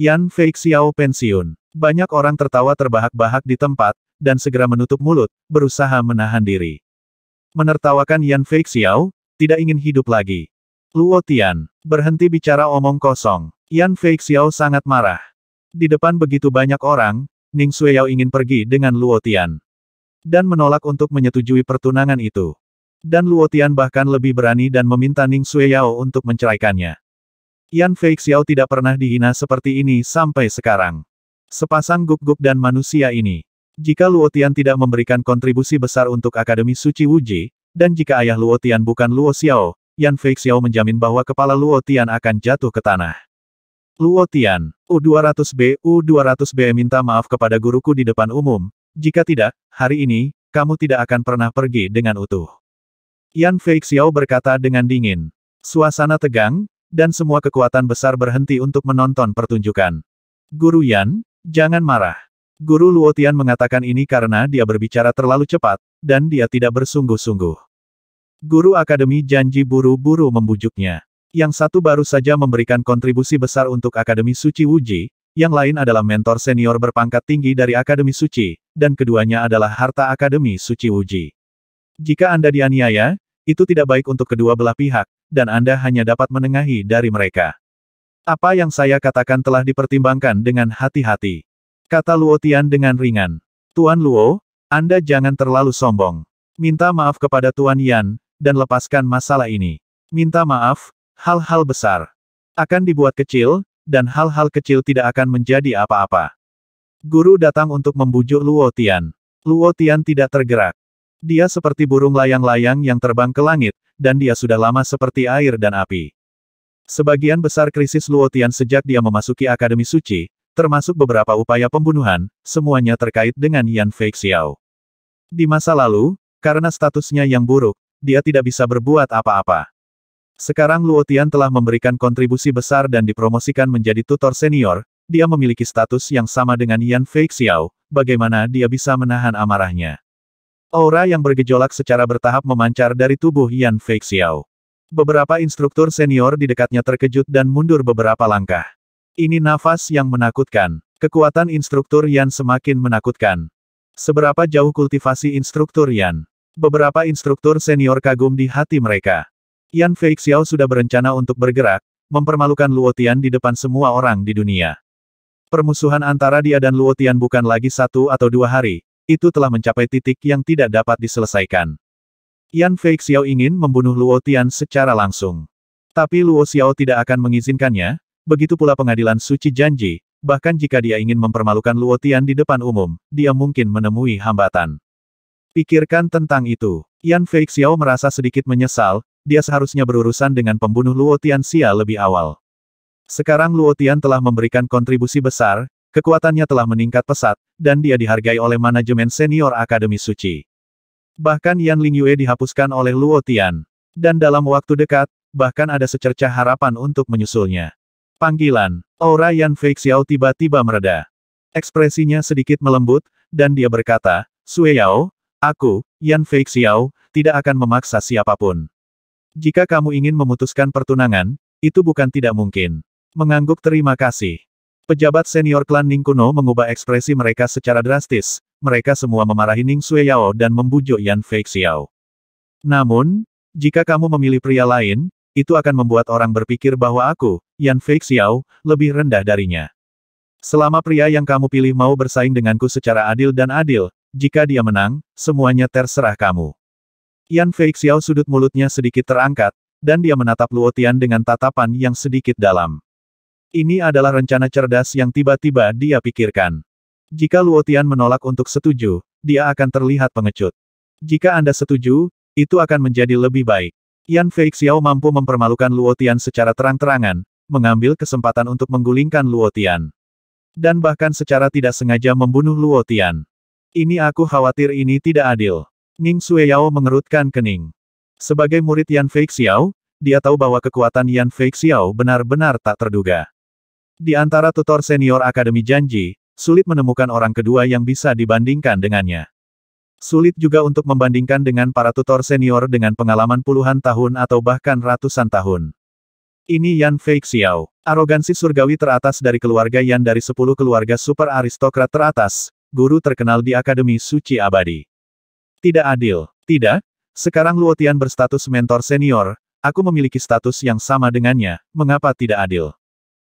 Yan Fei Xiao pensiun. Banyak orang tertawa terbahak-bahak di tempat, dan segera menutup mulut, berusaha menahan diri. Menertawakan Yan Fei Xiao, tidak ingin hidup lagi. Luo Tian, berhenti bicara omong kosong. Yan Fei Xiao sangat marah. Di depan begitu banyak orang, Ning Suyao ingin pergi dengan Luo Tian. Dan menolak untuk menyetujui pertunangan itu. Dan Luo Tian bahkan lebih berani dan meminta Ning Suyao untuk menceraikannya. Yan Fei Xiao tidak pernah dihina seperti ini sampai sekarang. Sepasang guk-guk dan manusia ini. Jika Luo Tian tidak memberikan kontribusi besar untuk Akademi Suci Wuji, dan jika ayah Luo Tian bukan Luo Xiao, Yan Fei Xiao menjamin bahwa kepala Luo Tian akan jatuh ke tanah. Luo Tian, U200B, U200B minta maaf kepada guruku di depan umum, jika tidak, hari ini, kamu tidak akan pernah pergi dengan utuh. Yan Fei Xiao berkata dengan dingin. Suasana tegang, dan semua kekuatan besar berhenti untuk menonton pertunjukan. Guru Yan, jangan marah. Guru Luotian mengatakan ini karena dia berbicara terlalu cepat, dan dia tidak bersungguh-sungguh. Guru Akademi Janji buru-buru membujuknya. Yang satu baru saja memberikan kontribusi besar untuk Akademi Suci Wuji, yang lain adalah mentor senior berpangkat tinggi dari Akademi Suci, dan keduanya adalah harta Akademi Suci Wuji. Jika Anda dianiaya, itu tidak baik untuk kedua belah pihak, dan Anda hanya dapat menengahi dari mereka. Apa yang saya katakan telah dipertimbangkan dengan hati-hati. Kata Luo Tian dengan ringan. Tuan Luo, Anda jangan terlalu sombong. Minta maaf kepada Tuan Yan, dan lepaskan masalah ini. Minta maaf, hal-hal besar akan dibuat kecil, dan hal-hal kecil tidak akan menjadi apa-apa. Guru datang untuk membujuk Luo Tian. Luo Tian tidak tergerak. Dia seperti burung layang-layang yang terbang ke langit, dan dia sudah lama seperti air dan api. Sebagian besar krisis Luotian sejak dia memasuki Akademi Suci, termasuk beberapa upaya pembunuhan, semuanya terkait dengan Yan Feixiao. Di masa lalu, karena statusnya yang buruk, dia tidak bisa berbuat apa-apa. Sekarang Luotian telah memberikan kontribusi besar dan dipromosikan menjadi tutor senior, dia memiliki status yang sama dengan Yan Feixiao, bagaimana dia bisa menahan amarahnya. Aura yang bergejolak secara bertahap memancar dari tubuh Yan Feixiao. Beberapa instruktur senior di dekatnya terkejut dan mundur beberapa langkah. Ini nafas yang menakutkan. Kekuatan instruktur Yan semakin menakutkan. Seberapa jauh kultivasi instruktur Yan? Beberapa instruktur senior kagum di hati mereka. Yan Feixiao sudah berencana untuk bergerak, mempermalukan Luotian di depan semua orang di dunia. Permusuhan antara dia dan Luotian bukan lagi satu atau dua hari, itu telah mencapai titik yang tidak dapat diselesaikan. Yan Fei Xiao ingin membunuh Luo Tian secara langsung. Tapi Luo Xiao tidak akan mengizinkannya, begitu pula pengadilan suci janji, bahkan jika dia ingin mempermalukan Luo Tian di depan umum, dia mungkin menemui hambatan. Pikirkan tentang itu. Yan Fei Xiao merasa sedikit menyesal, dia seharusnya berurusan dengan pembunuh Luo Tian Xia lebih awal. Sekarang Luo Tian telah memberikan kontribusi besar, Kekuatannya telah meningkat pesat, dan dia dihargai oleh manajemen senior Akademi Suci. Bahkan Yan Lingyue dihapuskan oleh Luo Tian. Dan dalam waktu dekat, bahkan ada secercah harapan untuk menyusulnya. Panggilan, aura Yan Xiao tiba-tiba mereda. Ekspresinya sedikit melembut, dan dia berkata, Sue Yao, aku, Yan Xiao, tidak akan memaksa siapapun. Jika kamu ingin memutuskan pertunangan, itu bukan tidak mungkin. Mengangguk terima kasih. Pejabat senior klan Ning Kuno mengubah ekspresi mereka secara drastis, mereka semua memarahi Ning Sue Yao dan membujuk Yan Fei Xiao. Namun, jika kamu memilih pria lain, itu akan membuat orang berpikir bahwa aku, Yan Fei Xiao, lebih rendah darinya. Selama pria yang kamu pilih mau bersaing denganku secara adil dan adil, jika dia menang, semuanya terserah kamu. Yan Fei Xiao sudut mulutnya sedikit terangkat, dan dia menatap Luotian dengan tatapan yang sedikit dalam. Ini adalah rencana cerdas yang tiba-tiba dia pikirkan. Jika Luotian menolak untuk setuju, dia akan terlihat pengecut. Jika Anda setuju, itu akan menjadi lebih baik. Yan Feixiao mampu mempermalukan Luotian secara terang-terangan, mengambil kesempatan untuk menggulingkan Luotian. Dan bahkan secara tidak sengaja membunuh Luotian. Ini aku khawatir ini tidak adil. Ning Sue Yao mengerutkan kening. Sebagai murid Yan Feixiao, dia tahu bahwa kekuatan Yan Feixiao benar-benar tak terduga. Di antara tutor senior Akademi Janji, sulit menemukan orang kedua yang bisa dibandingkan dengannya. Sulit juga untuk membandingkan dengan para tutor senior dengan pengalaman puluhan tahun atau bahkan ratusan tahun. Ini Yan Fei Arogansi surgawi teratas dari keluarga Yan dari sepuluh keluarga super aristokrat teratas, guru terkenal di Akademi Suci Abadi. Tidak adil. Tidak, sekarang Luotian berstatus mentor senior, aku memiliki status yang sama dengannya, mengapa tidak adil?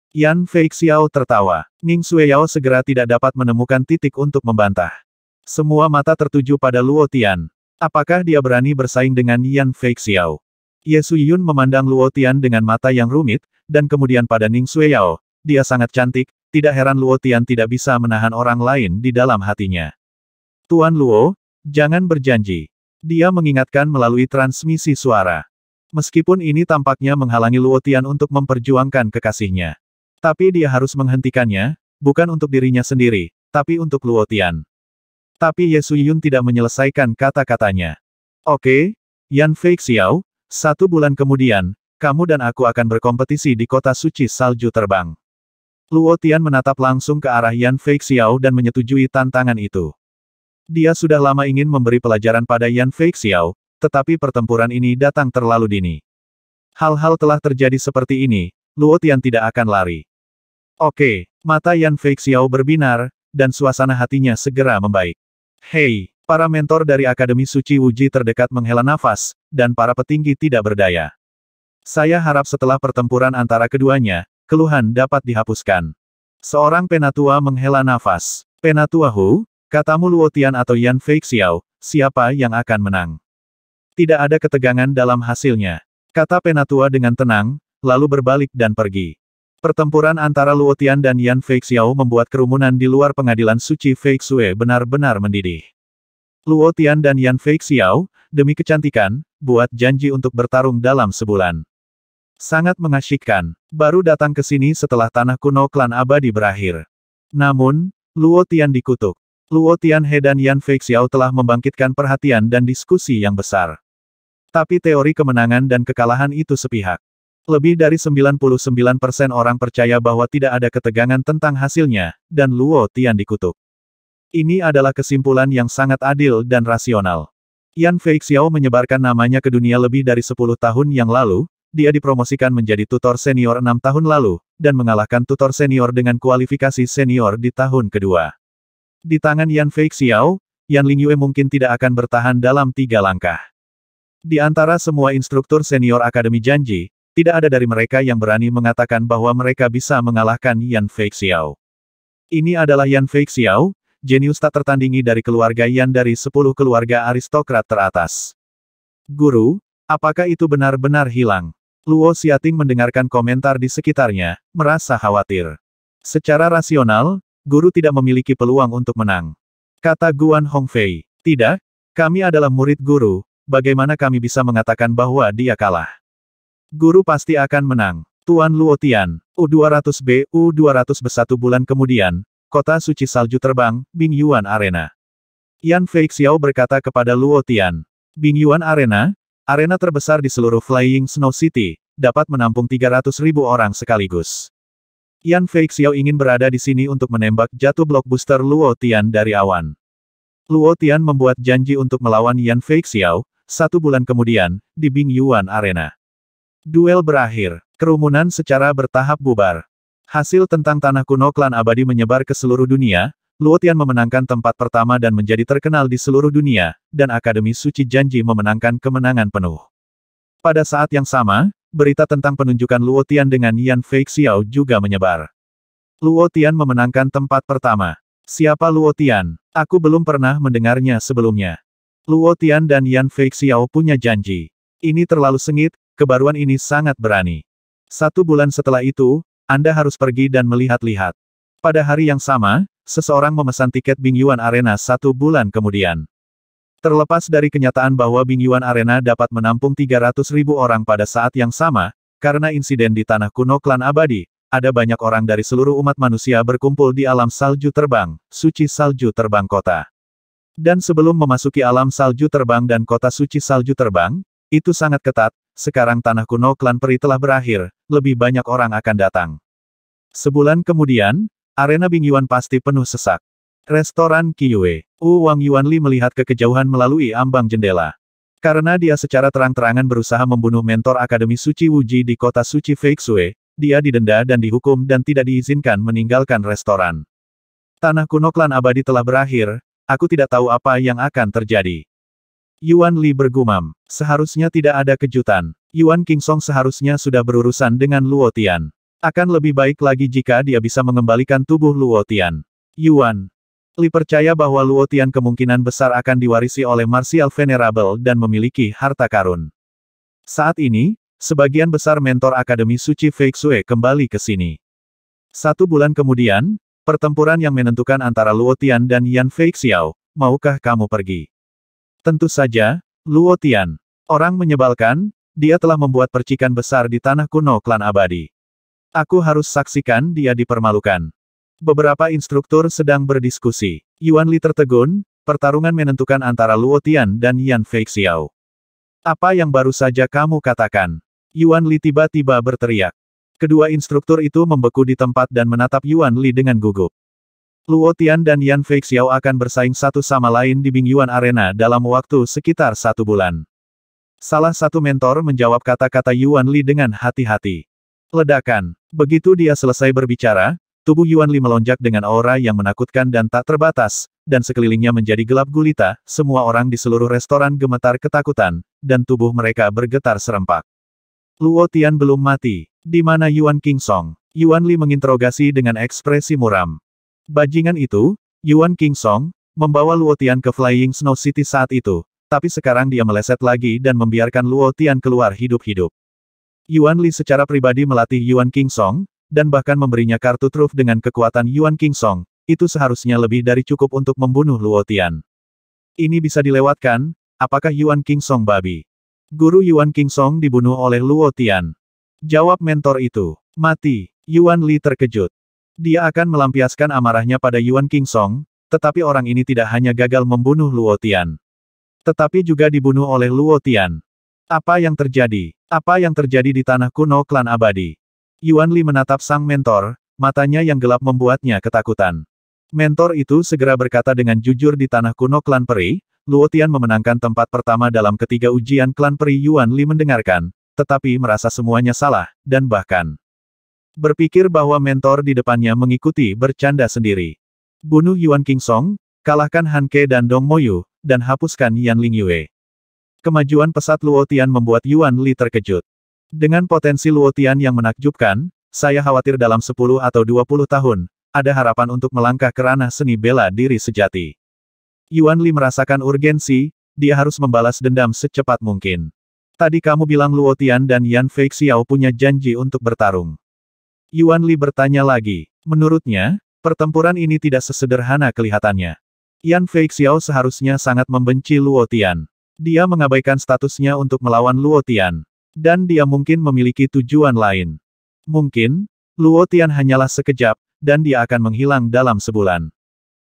Yan Feixiao tertawa. Ning Suyao segera tidak dapat menemukan titik untuk membantah. Semua mata tertuju pada Luo Tian. Apakah dia berani bersaing dengan Yan Feixiao? Ye Yun memandang Luo Tian dengan mata yang rumit, dan kemudian pada Ning Suyao, dia sangat cantik, tidak heran Luo Tian tidak bisa menahan orang lain di dalam hatinya. Tuan Luo, jangan berjanji. Dia mengingatkan melalui transmisi suara. Meskipun ini tampaknya menghalangi Luo Tian untuk memperjuangkan kekasihnya. Tapi dia harus menghentikannya, bukan untuk dirinya sendiri, tapi untuk Luotian. Tapi Ye Suyun tidak menyelesaikan kata-katanya. Oke, Yan Fei Xiao, satu bulan kemudian, kamu dan aku akan berkompetisi di kota suci salju terbang. Luo Tian menatap langsung ke arah Yan Fei Xiao dan menyetujui tantangan itu. Dia sudah lama ingin memberi pelajaran pada Yan Fei Xiao, tetapi pertempuran ini datang terlalu dini. Hal-hal telah terjadi seperti ini, Luo Tian tidak akan lari. Oke, mata Yan Feixiao berbinar, dan suasana hatinya segera membaik. Hei, para mentor dari Akademi Suci Wuji terdekat menghela nafas, dan para petinggi tidak berdaya. Saya harap setelah pertempuran antara keduanya, keluhan dapat dihapuskan. Seorang penatua menghela nafas. Penatua Hu, katamu Luotian atau Yan Feixiao, siapa yang akan menang? Tidak ada ketegangan dalam hasilnya. Kata penatua dengan tenang, lalu berbalik dan pergi. Pertempuran antara Luotian dan Yan Feixiao membuat kerumunan di luar pengadilan suci Feixue benar-benar mendidih. Luotian dan Yan Feixiao, demi kecantikan, buat janji untuk bertarung dalam sebulan. Sangat mengasyikkan, baru datang ke sini setelah tanah kuno klan abadi berakhir. Namun, Luotian dikutuk. Luotian He dan Yan Feixiao telah membangkitkan perhatian dan diskusi yang besar. Tapi teori kemenangan dan kekalahan itu sepihak. Lebih dari 99% orang percaya bahwa tidak ada ketegangan tentang hasilnya, dan Luo Tian dikutuk. Ini adalah kesimpulan yang sangat adil dan rasional. Yan Feixiao menyebarkan namanya ke dunia lebih dari 10 tahun yang lalu, dia dipromosikan menjadi tutor senior enam tahun lalu, dan mengalahkan tutor senior dengan kualifikasi senior di tahun kedua. Di tangan Yan Feixiao, Yan Lingyue mungkin tidak akan bertahan dalam tiga langkah. Di antara semua instruktur senior Akademi Janji, tidak ada dari mereka yang berani mengatakan bahwa mereka bisa mengalahkan Yan Xiao. Ini adalah Yan Xiao, jenius tak tertandingi dari keluarga Yan dari sepuluh keluarga aristokrat teratas. Guru, apakah itu benar-benar hilang? Luo Xiating mendengarkan komentar di sekitarnya, merasa khawatir. Secara rasional, guru tidak memiliki peluang untuk menang. Kata Guan Hongfei, tidak, kami adalah murid guru, bagaimana kami bisa mengatakan bahwa dia kalah? Guru pasti akan menang. Tuan Luotian, U200B, U200 bulan kemudian, kota suci salju terbang, Bing Yuan Arena. Yan Feixiao berkata kepada Luotian, Bing Yuan Arena, arena terbesar di seluruh Flying Snow City, dapat menampung 300 ribu orang sekaligus. Yan Feixiao ingin berada di sini untuk menembak jatuh blockbuster Luo Tian dari awan. Luotian membuat janji untuk melawan Yan Feixiao, satu bulan kemudian, di Bing Yuan Arena. Duel berakhir. Kerumunan secara bertahap bubar. Hasil tentang tanah kuno klan abadi menyebar ke seluruh dunia, Luotian memenangkan tempat pertama dan menjadi terkenal di seluruh dunia, dan Akademi Suci Janji memenangkan kemenangan penuh. Pada saat yang sama, berita tentang penunjukan Luotian dengan Yan Feixiao juga menyebar. Luotian memenangkan tempat pertama. Siapa Luotian? Aku belum pernah mendengarnya sebelumnya. Luotian dan Yan Feixiao punya janji. Ini terlalu sengit, Kebaruan ini sangat berani. Satu bulan setelah itu, Anda harus pergi dan melihat-lihat. Pada hari yang sama, seseorang memesan tiket Bingyuan Arena satu bulan kemudian. Terlepas dari kenyataan bahwa Bingyuan Arena dapat menampung 300 ribu orang pada saat yang sama, karena insiden di tanah kuno klan abadi, ada banyak orang dari seluruh umat manusia berkumpul di alam salju terbang, suci salju terbang kota. Dan sebelum memasuki alam salju terbang dan kota suci salju terbang, itu sangat ketat, sekarang tanah kuno klan peri telah berakhir, lebih banyak orang akan datang. Sebulan kemudian, arena Bing Yuan pasti penuh sesak. Restoran Kiyue, Wu Wang Li melihat ke kejauhan melalui ambang jendela. Karena dia secara terang-terangan berusaha membunuh mentor Akademi Suci Wuji di kota Suci Feixue, dia didenda dan dihukum dan tidak diizinkan meninggalkan restoran. Tanah kuno klan abadi telah berakhir, aku tidak tahu apa yang akan terjadi. Yuan Li bergumam. Seharusnya tidak ada kejutan. Yuan King Song seharusnya sudah berurusan dengan Luo Tian. Akan lebih baik lagi jika dia bisa mengembalikan tubuh Luo Tian. Yuan. Li percaya bahwa Luo Tian kemungkinan besar akan diwarisi oleh Martial Venerable dan memiliki harta karun. Saat ini, sebagian besar mentor Akademi Suci Feixue kembali ke sini. Satu bulan kemudian, pertempuran yang menentukan antara Luo Tian dan Yan Feixiao, maukah kamu pergi? Tentu saja, Luo Tian. Orang menyebalkan, dia telah membuat percikan besar di tanah kuno klan abadi. Aku harus saksikan dia dipermalukan. Beberapa instruktur sedang berdiskusi. Yuan Li tertegun, pertarungan menentukan antara Luo Tian dan Yan Feixiao. Apa yang baru saja kamu katakan? Yuan Li tiba-tiba berteriak. Kedua instruktur itu membeku di tempat dan menatap Yuan Li dengan gugup. Luo Tian dan Yan Feixiao akan bersaing satu sama lain di Bing Yuan Arena dalam waktu sekitar satu bulan. Salah satu mentor menjawab kata-kata Yuan Li dengan hati-hati. Ledakan. Begitu dia selesai berbicara, tubuh Yuan Li melonjak dengan aura yang menakutkan dan tak terbatas, dan sekelilingnya menjadi gelap gulita, semua orang di seluruh restoran gemetar ketakutan, dan tubuh mereka bergetar serempak. Luo Tian belum mati. Di mana Yuan King Song? Yuan Li menginterogasi dengan ekspresi muram. Bajingan itu, Yuan King Song, membawa Luo Tian ke Flying Snow City saat itu, tapi sekarang dia meleset lagi dan membiarkan Luo Tian keluar hidup-hidup. Yuan Li secara pribadi melatih Yuan King Song, dan bahkan memberinya kartu truf dengan kekuatan Yuan King Song, itu seharusnya lebih dari cukup untuk membunuh Luo Tian. Ini bisa dilewatkan, apakah Yuan King Song babi? Guru Yuan King Song dibunuh oleh Luo Tian. Jawab mentor itu, mati, Yuan Li terkejut. Dia akan melampiaskan amarahnya pada Yuan King Song, tetapi orang ini tidak hanya gagal membunuh Luo Tian. Tetapi juga dibunuh oleh Luo Tian. Apa yang terjadi? Apa yang terjadi di tanah kuno klan abadi? Yuan Li menatap sang mentor, matanya yang gelap membuatnya ketakutan. Mentor itu segera berkata dengan jujur di tanah kuno klan peri, Luo Tian memenangkan tempat pertama dalam ketiga ujian klan peri Yuan Li mendengarkan, tetapi merasa semuanya salah, dan bahkan berpikir bahwa mentor di depannya mengikuti bercanda sendiri. Bunuh Yuan King Song, kalahkan Han Ke dan Dong Moyu, dan hapuskan Yan Ling Yue. Kemajuan pesat Luo Tian membuat Yuan Li terkejut. Dengan potensi Luo Tian yang menakjubkan, saya khawatir dalam 10 atau 20 tahun, ada harapan untuk melangkah ke ranah seni bela diri sejati. Yuan Li merasakan urgensi, dia harus membalas dendam secepat mungkin. Tadi kamu bilang Luo Tian dan Yan Feixiao punya janji untuk bertarung. Yuan Li bertanya lagi. Menurutnya, pertempuran ini tidak sesederhana kelihatannya. Yan Feixiao seharusnya sangat membenci Luo Tian. Dia mengabaikan statusnya untuk melawan Luo Tian. Dan dia mungkin memiliki tujuan lain. Mungkin, Luo Tian hanyalah sekejap, dan dia akan menghilang dalam sebulan.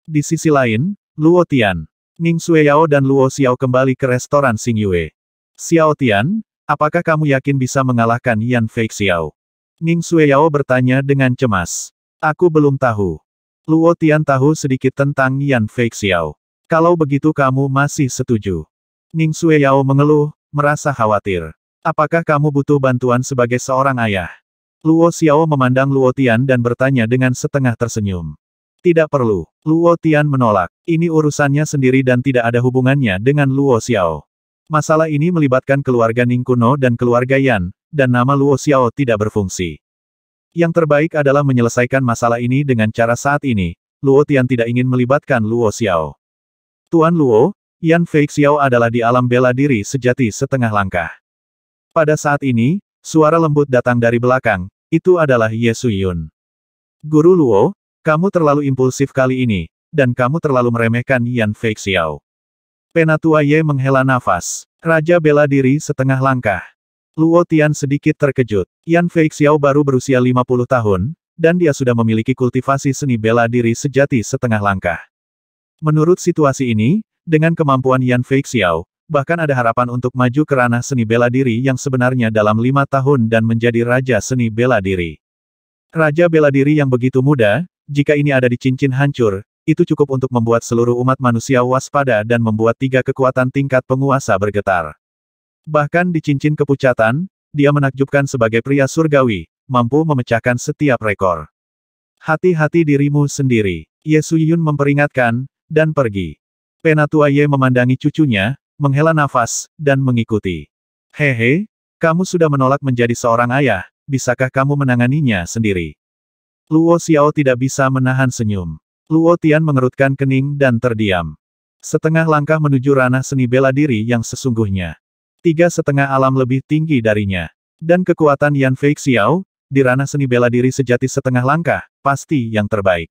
Di sisi lain, Luo Tian, Ning Yao dan Luo Xiao kembali ke restoran Xing Yue. Xiao Tian, apakah kamu yakin bisa mengalahkan Yan Feixiao? Ning Sueyao bertanya dengan cemas. Aku belum tahu. Luo Tian tahu sedikit tentang Yan Feixiao. Kalau begitu kamu masih setuju. Ning Sueyao mengeluh, merasa khawatir. Apakah kamu butuh bantuan sebagai seorang ayah? Luo Xiao memandang Luo Tian dan bertanya dengan setengah tersenyum. Tidak perlu. Luo Tian menolak. Ini urusannya sendiri dan tidak ada hubungannya dengan Luo Xiao. Masalah ini melibatkan keluarga Ning Kuno dan keluarga Yan, dan nama Luo Xiao tidak berfungsi. Yang terbaik adalah menyelesaikan masalah ini dengan cara saat ini, Luo Tian tidak ingin melibatkan Luo Xiao. Tuan Luo, Yan Fei Xiao adalah di alam bela diri sejati setengah langkah. Pada saat ini, suara lembut datang dari belakang, itu adalah Ye Su Yun. Guru Luo, kamu terlalu impulsif kali ini, dan kamu terlalu meremehkan Yan Fei Xiao. Penatua Ye menghela nafas. Raja bela diri setengah langkah. Luo Tian sedikit terkejut. Yan Feixiao baru berusia 50 tahun, dan dia sudah memiliki kultivasi seni bela diri sejati setengah langkah. Menurut situasi ini, dengan kemampuan Yan Feixiao, bahkan ada harapan untuk maju ke ranah seni bela diri yang sebenarnya dalam lima tahun dan menjadi Raja Seni Bela Diri. Raja bela diri yang begitu muda, jika ini ada di cincin hancur, itu cukup untuk membuat seluruh umat manusia waspada dan membuat tiga kekuatan tingkat penguasa bergetar. Bahkan di cincin kepucatan, dia menakjubkan sebagai pria surgawi, mampu memecahkan setiap rekor. Hati-hati dirimu sendiri, Ye Suyun memperingatkan, dan pergi. Penatua Ye memandangi cucunya, menghela nafas, dan mengikuti. Hehe, kamu sudah menolak menjadi seorang ayah, bisakah kamu menanganinya sendiri? Luo Xiao tidak bisa menahan senyum. Luo Tian mengerutkan kening dan terdiam. Setengah langkah menuju ranah seni bela diri yang sesungguhnya tiga setengah alam lebih tinggi darinya. Dan kekuatan Yan Fei Xiao, di ranah seni bela diri sejati setengah langkah, pasti yang terbaik.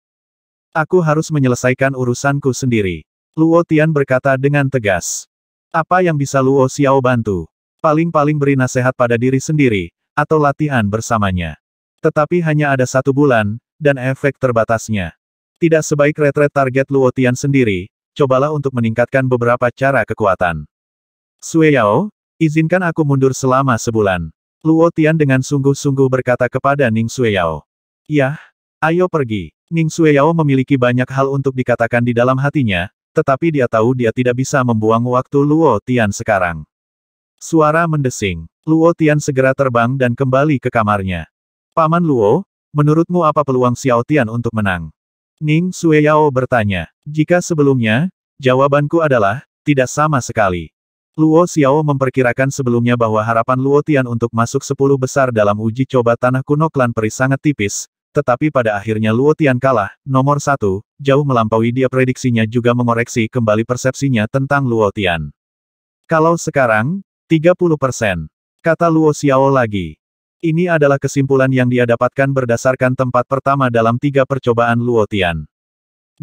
Aku harus menyelesaikan urusanku sendiri. Luo Tian berkata dengan tegas. Apa yang bisa Luo Xiao bantu? Paling-paling beri nasihat pada diri sendiri, atau latihan bersamanya. Tetapi hanya ada satu bulan, dan efek terbatasnya. Tidak sebaik retret target Luo Tian sendiri, cobalah untuk meningkatkan beberapa cara kekuatan. Sue Yao, Izinkan aku mundur selama sebulan. Luo Tian dengan sungguh-sungguh berkata kepada Ning Sueyao. Yah, ayo pergi. Ning Sueyao memiliki banyak hal untuk dikatakan di dalam hatinya, tetapi dia tahu dia tidak bisa membuang waktu Luo Tian sekarang. Suara mendesing. Luo Tian segera terbang dan kembali ke kamarnya. Paman Luo, menurutmu apa peluang Xiao Tian untuk menang? Ning Sueyao bertanya. Jika sebelumnya, jawabanku adalah, tidak sama sekali. Luo Xiao memperkirakan sebelumnya bahwa harapan Luo Tian untuk masuk sepuluh besar dalam uji coba tanah kuno klan peri sangat tipis, tetapi pada akhirnya Luo Tian kalah, nomor satu, jauh melampaui dia prediksinya juga mengoreksi kembali persepsinya tentang Luo Tian. Kalau sekarang, 30 persen, kata Luo Xiao lagi. Ini adalah kesimpulan yang dia dapatkan berdasarkan tempat pertama dalam tiga percobaan Luo Tian.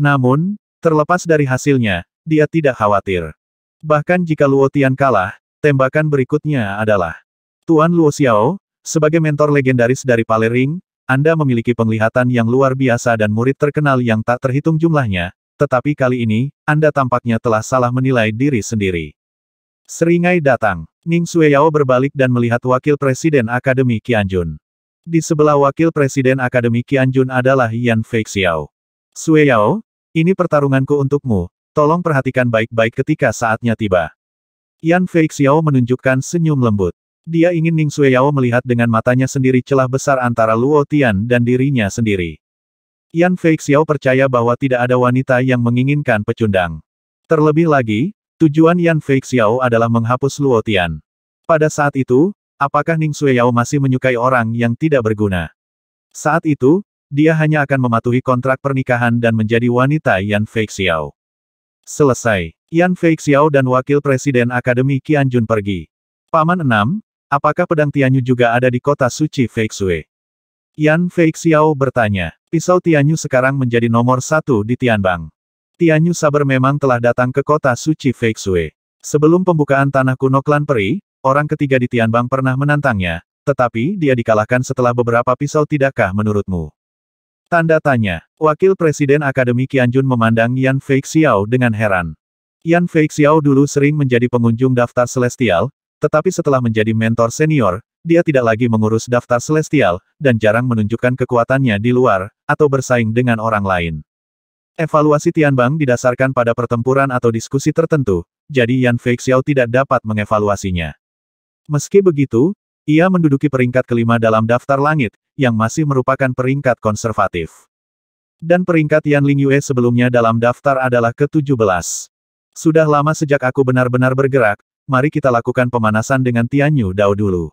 Namun, terlepas dari hasilnya, dia tidak khawatir. Bahkan jika Luo Tian kalah, tembakan berikutnya adalah Tuan Luo Xiao, sebagai mentor legendaris dari Palering, Anda memiliki penglihatan yang luar biasa dan murid terkenal yang tak terhitung jumlahnya, tetapi kali ini, Anda tampaknya telah salah menilai diri sendiri. Seringai datang, Ning Suyao berbalik dan melihat Wakil Presiden Akademi Qianjun. Di sebelah Wakil Presiden Akademi Qianjun adalah Yan Feixiao. Suyao, ini pertarunganku untukmu, Tolong perhatikan baik-baik ketika saatnya tiba. Yan Xiao menunjukkan senyum lembut. Dia ingin Ning Yao melihat dengan matanya sendiri celah besar antara Luo Tian dan dirinya sendiri. Yan Xiao percaya bahwa tidak ada wanita yang menginginkan pecundang. Terlebih lagi, tujuan Yan Xiao adalah menghapus Luo Tian. Pada saat itu, apakah Ning Yao masih menyukai orang yang tidak berguna? Saat itu, dia hanya akan mematuhi kontrak pernikahan dan menjadi wanita Yan Xiao. Selesai. Yan Feixiao dan Wakil Presiden Akademi Qianjun pergi. Paman 6, apakah pedang Tianyu juga ada di kota suci Feixue? Yan Feixiao bertanya. Pisau Tianyu sekarang menjadi nomor satu di Tianbang. Tianyu Saber memang telah datang ke kota suci Feixue. Sebelum pembukaan tanah kuno klan peri, orang ketiga di Tianbang pernah menantangnya, tetapi dia dikalahkan setelah beberapa pisau tidakkah menurutmu? Tanda tanya. Wakil Presiden Akademi Qianjun memandang Yan Feixiao dengan heran. Yan Feixiao dulu sering menjadi pengunjung daftar celestial, tetapi setelah menjadi mentor senior, dia tidak lagi mengurus daftar celestial, dan jarang menunjukkan kekuatannya di luar, atau bersaing dengan orang lain. Evaluasi Tianbang didasarkan pada pertempuran atau diskusi tertentu, jadi Yan Feixiao tidak dapat mengevaluasinya. Meski begitu, ia menduduki peringkat kelima dalam daftar langit, yang masih merupakan peringkat konservatif. Dan peringkat Yan Ling Yue sebelumnya dalam daftar adalah ke-17. Sudah lama sejak aku benar-benar bergerak, mari kita lakukan pemanasan dengan Tianyu Dao dulu.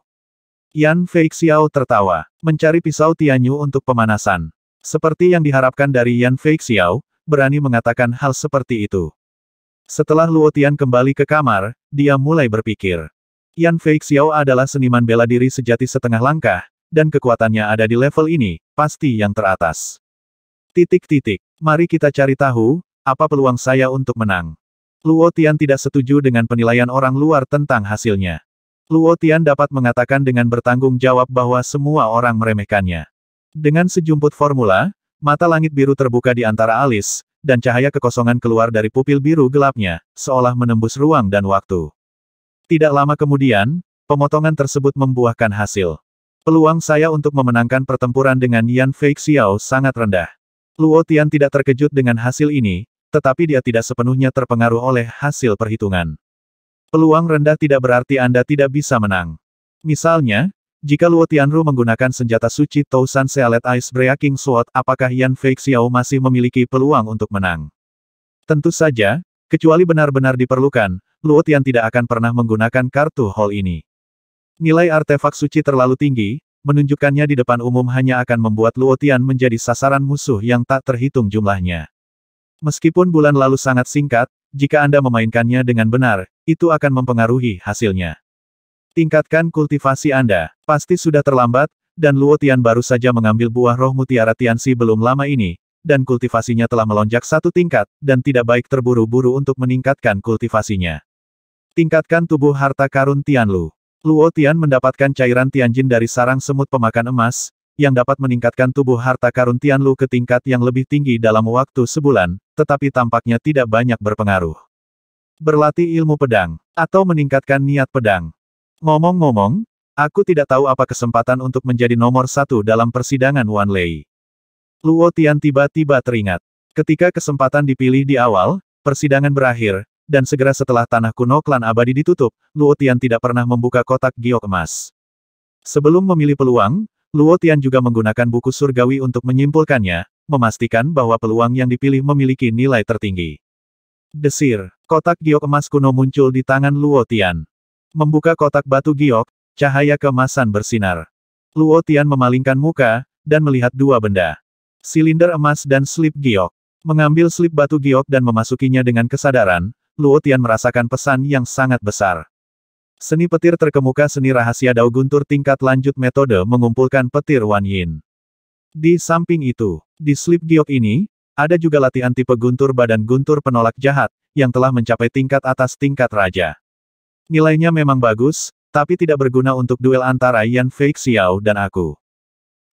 Yan Feixiao tertawa, mencari pisau Tianyu untuk pemanasan. Seperti yang diharapkan dari Yan Feixiao, berani mengatakan hal seperti itu. Setelah Luo Tian kembali ke kamar, dia mulai berpikir. Yan Fei Xiao adalah seniman bela diri sejati setengah langkah, dan kekuatannya ada di level ini, pasti yang teratas. Titik-titik. Mari kita cari tahu, apa peluang saya untuk menang. Luo Tian tidak setuju dengan penilaian orang luar tentang hasilnya. Luo Tian dapat mengatakan dengan bertanggung jawab bahwa semua orang meremehkannya. Dengan sejumput formula, mata langit biru terbuka di antara alis, dan cahaya kekosongan keluar dari pupil biru gelapnya, seolah menembus ruang dan waktu. Tidak lama kemudian, pemotongan tersebut membuahkan hasil. Peluang saya untuk memenangkan pertempuran dengan Yan Fei Xiao sangat rendah. Luo Tian tidak terkejut dengan hasil ini, tetapi dia tidak sepenuhnya terpengaruh oleh hasil perhitungan. Peluang rendah tidak berarti Anda tidak bisa menang. Misalnya, jika Luo Tianru menggunakan senjata suci Tousan Sealet Ice Breaking Sword, apakah Yan Fei Xiao masih memiliki peluang untuk menang? Tentu saja, kecuali benar-benar diperlukan, Luo Tian tidak akan pernah menggunakan kartu hall ini. Nilai artefak suci terlalu tinggi, menunjukkannya di depan umum hanya akan membuat Luo Tian menjadi sasaran musuh yang tak terhitung jumlahnya. Meskipun bulan lalu sangat singkat, jika Anda memainkannya dengan benar, itu akan mempengaruhi hasilnya. Tingkatkan kultivasi Anda. Pasti sudah terlambat, dan Luo Tian baru saja mengambil buah roh mutiara Tianxi belum lama ini, dan kultivasinya telah melonjak satu tingkat, dan tidak baik terburu-buru untuk meningkatkan kultivasinya. Tingkatkan tubuh harta karun Tianlu. Luo Tian mendapatkan cairan Tianjin dari sarang semut pemakan emas, yang dapat meningkatkan tubuh harta karun Tianlu ke tingkat yang lebih tinggi dalam waktu sebulan, tetapi tampaknya tidak banyak berpengaruh. Berlatih ilmu pedang, atau meningkatkan niat pedang. Ngomong-ngomong, Aku tidak tahu apa kesempatan untuk menjadi nomor satu dalam persidangan Wan Lei. Luo Tian tiba-tiba teringat. Ketika kesempatan dipilih di awal, persidangan berakhir, dan segera setelah tanah kuno klan abadi ditutup, Luo Tian tidak pernah membuka kotak giok emas. Sebelum memilih peluang, Luo Tian juga menggunakan buku surgawi untuk menyimpulkannya, memastikan bahwa peluang yang dipilih memiliki nilai tertinggi. Desir, kotak giok emas kuno muncul di tangan Luo Tian. Membuka kotak batu giok, cahaya kemasan bersinar. Luo Tian memalingkan muka, dan melihat dua benda. Silinder emas dan slip giok mengambil slip batu giok dan memasukinya dengan kesadaran, Luo Tian merasakan pesan yang sangat besar. Seni petir terkemuka seni rahasia Dao Guntur tingkat lanjut metode mengumpulkan petir Wan Yin. Di samping itu, di slip giok ini, ada juga latihan tipe guntur badan guntur penolak jahat, yang telah mencapai tingkat atas tingkat raja. Nilainya memang bagus, tapi tidak berguna untuk duel antara Yan Fei Xiao dan aku.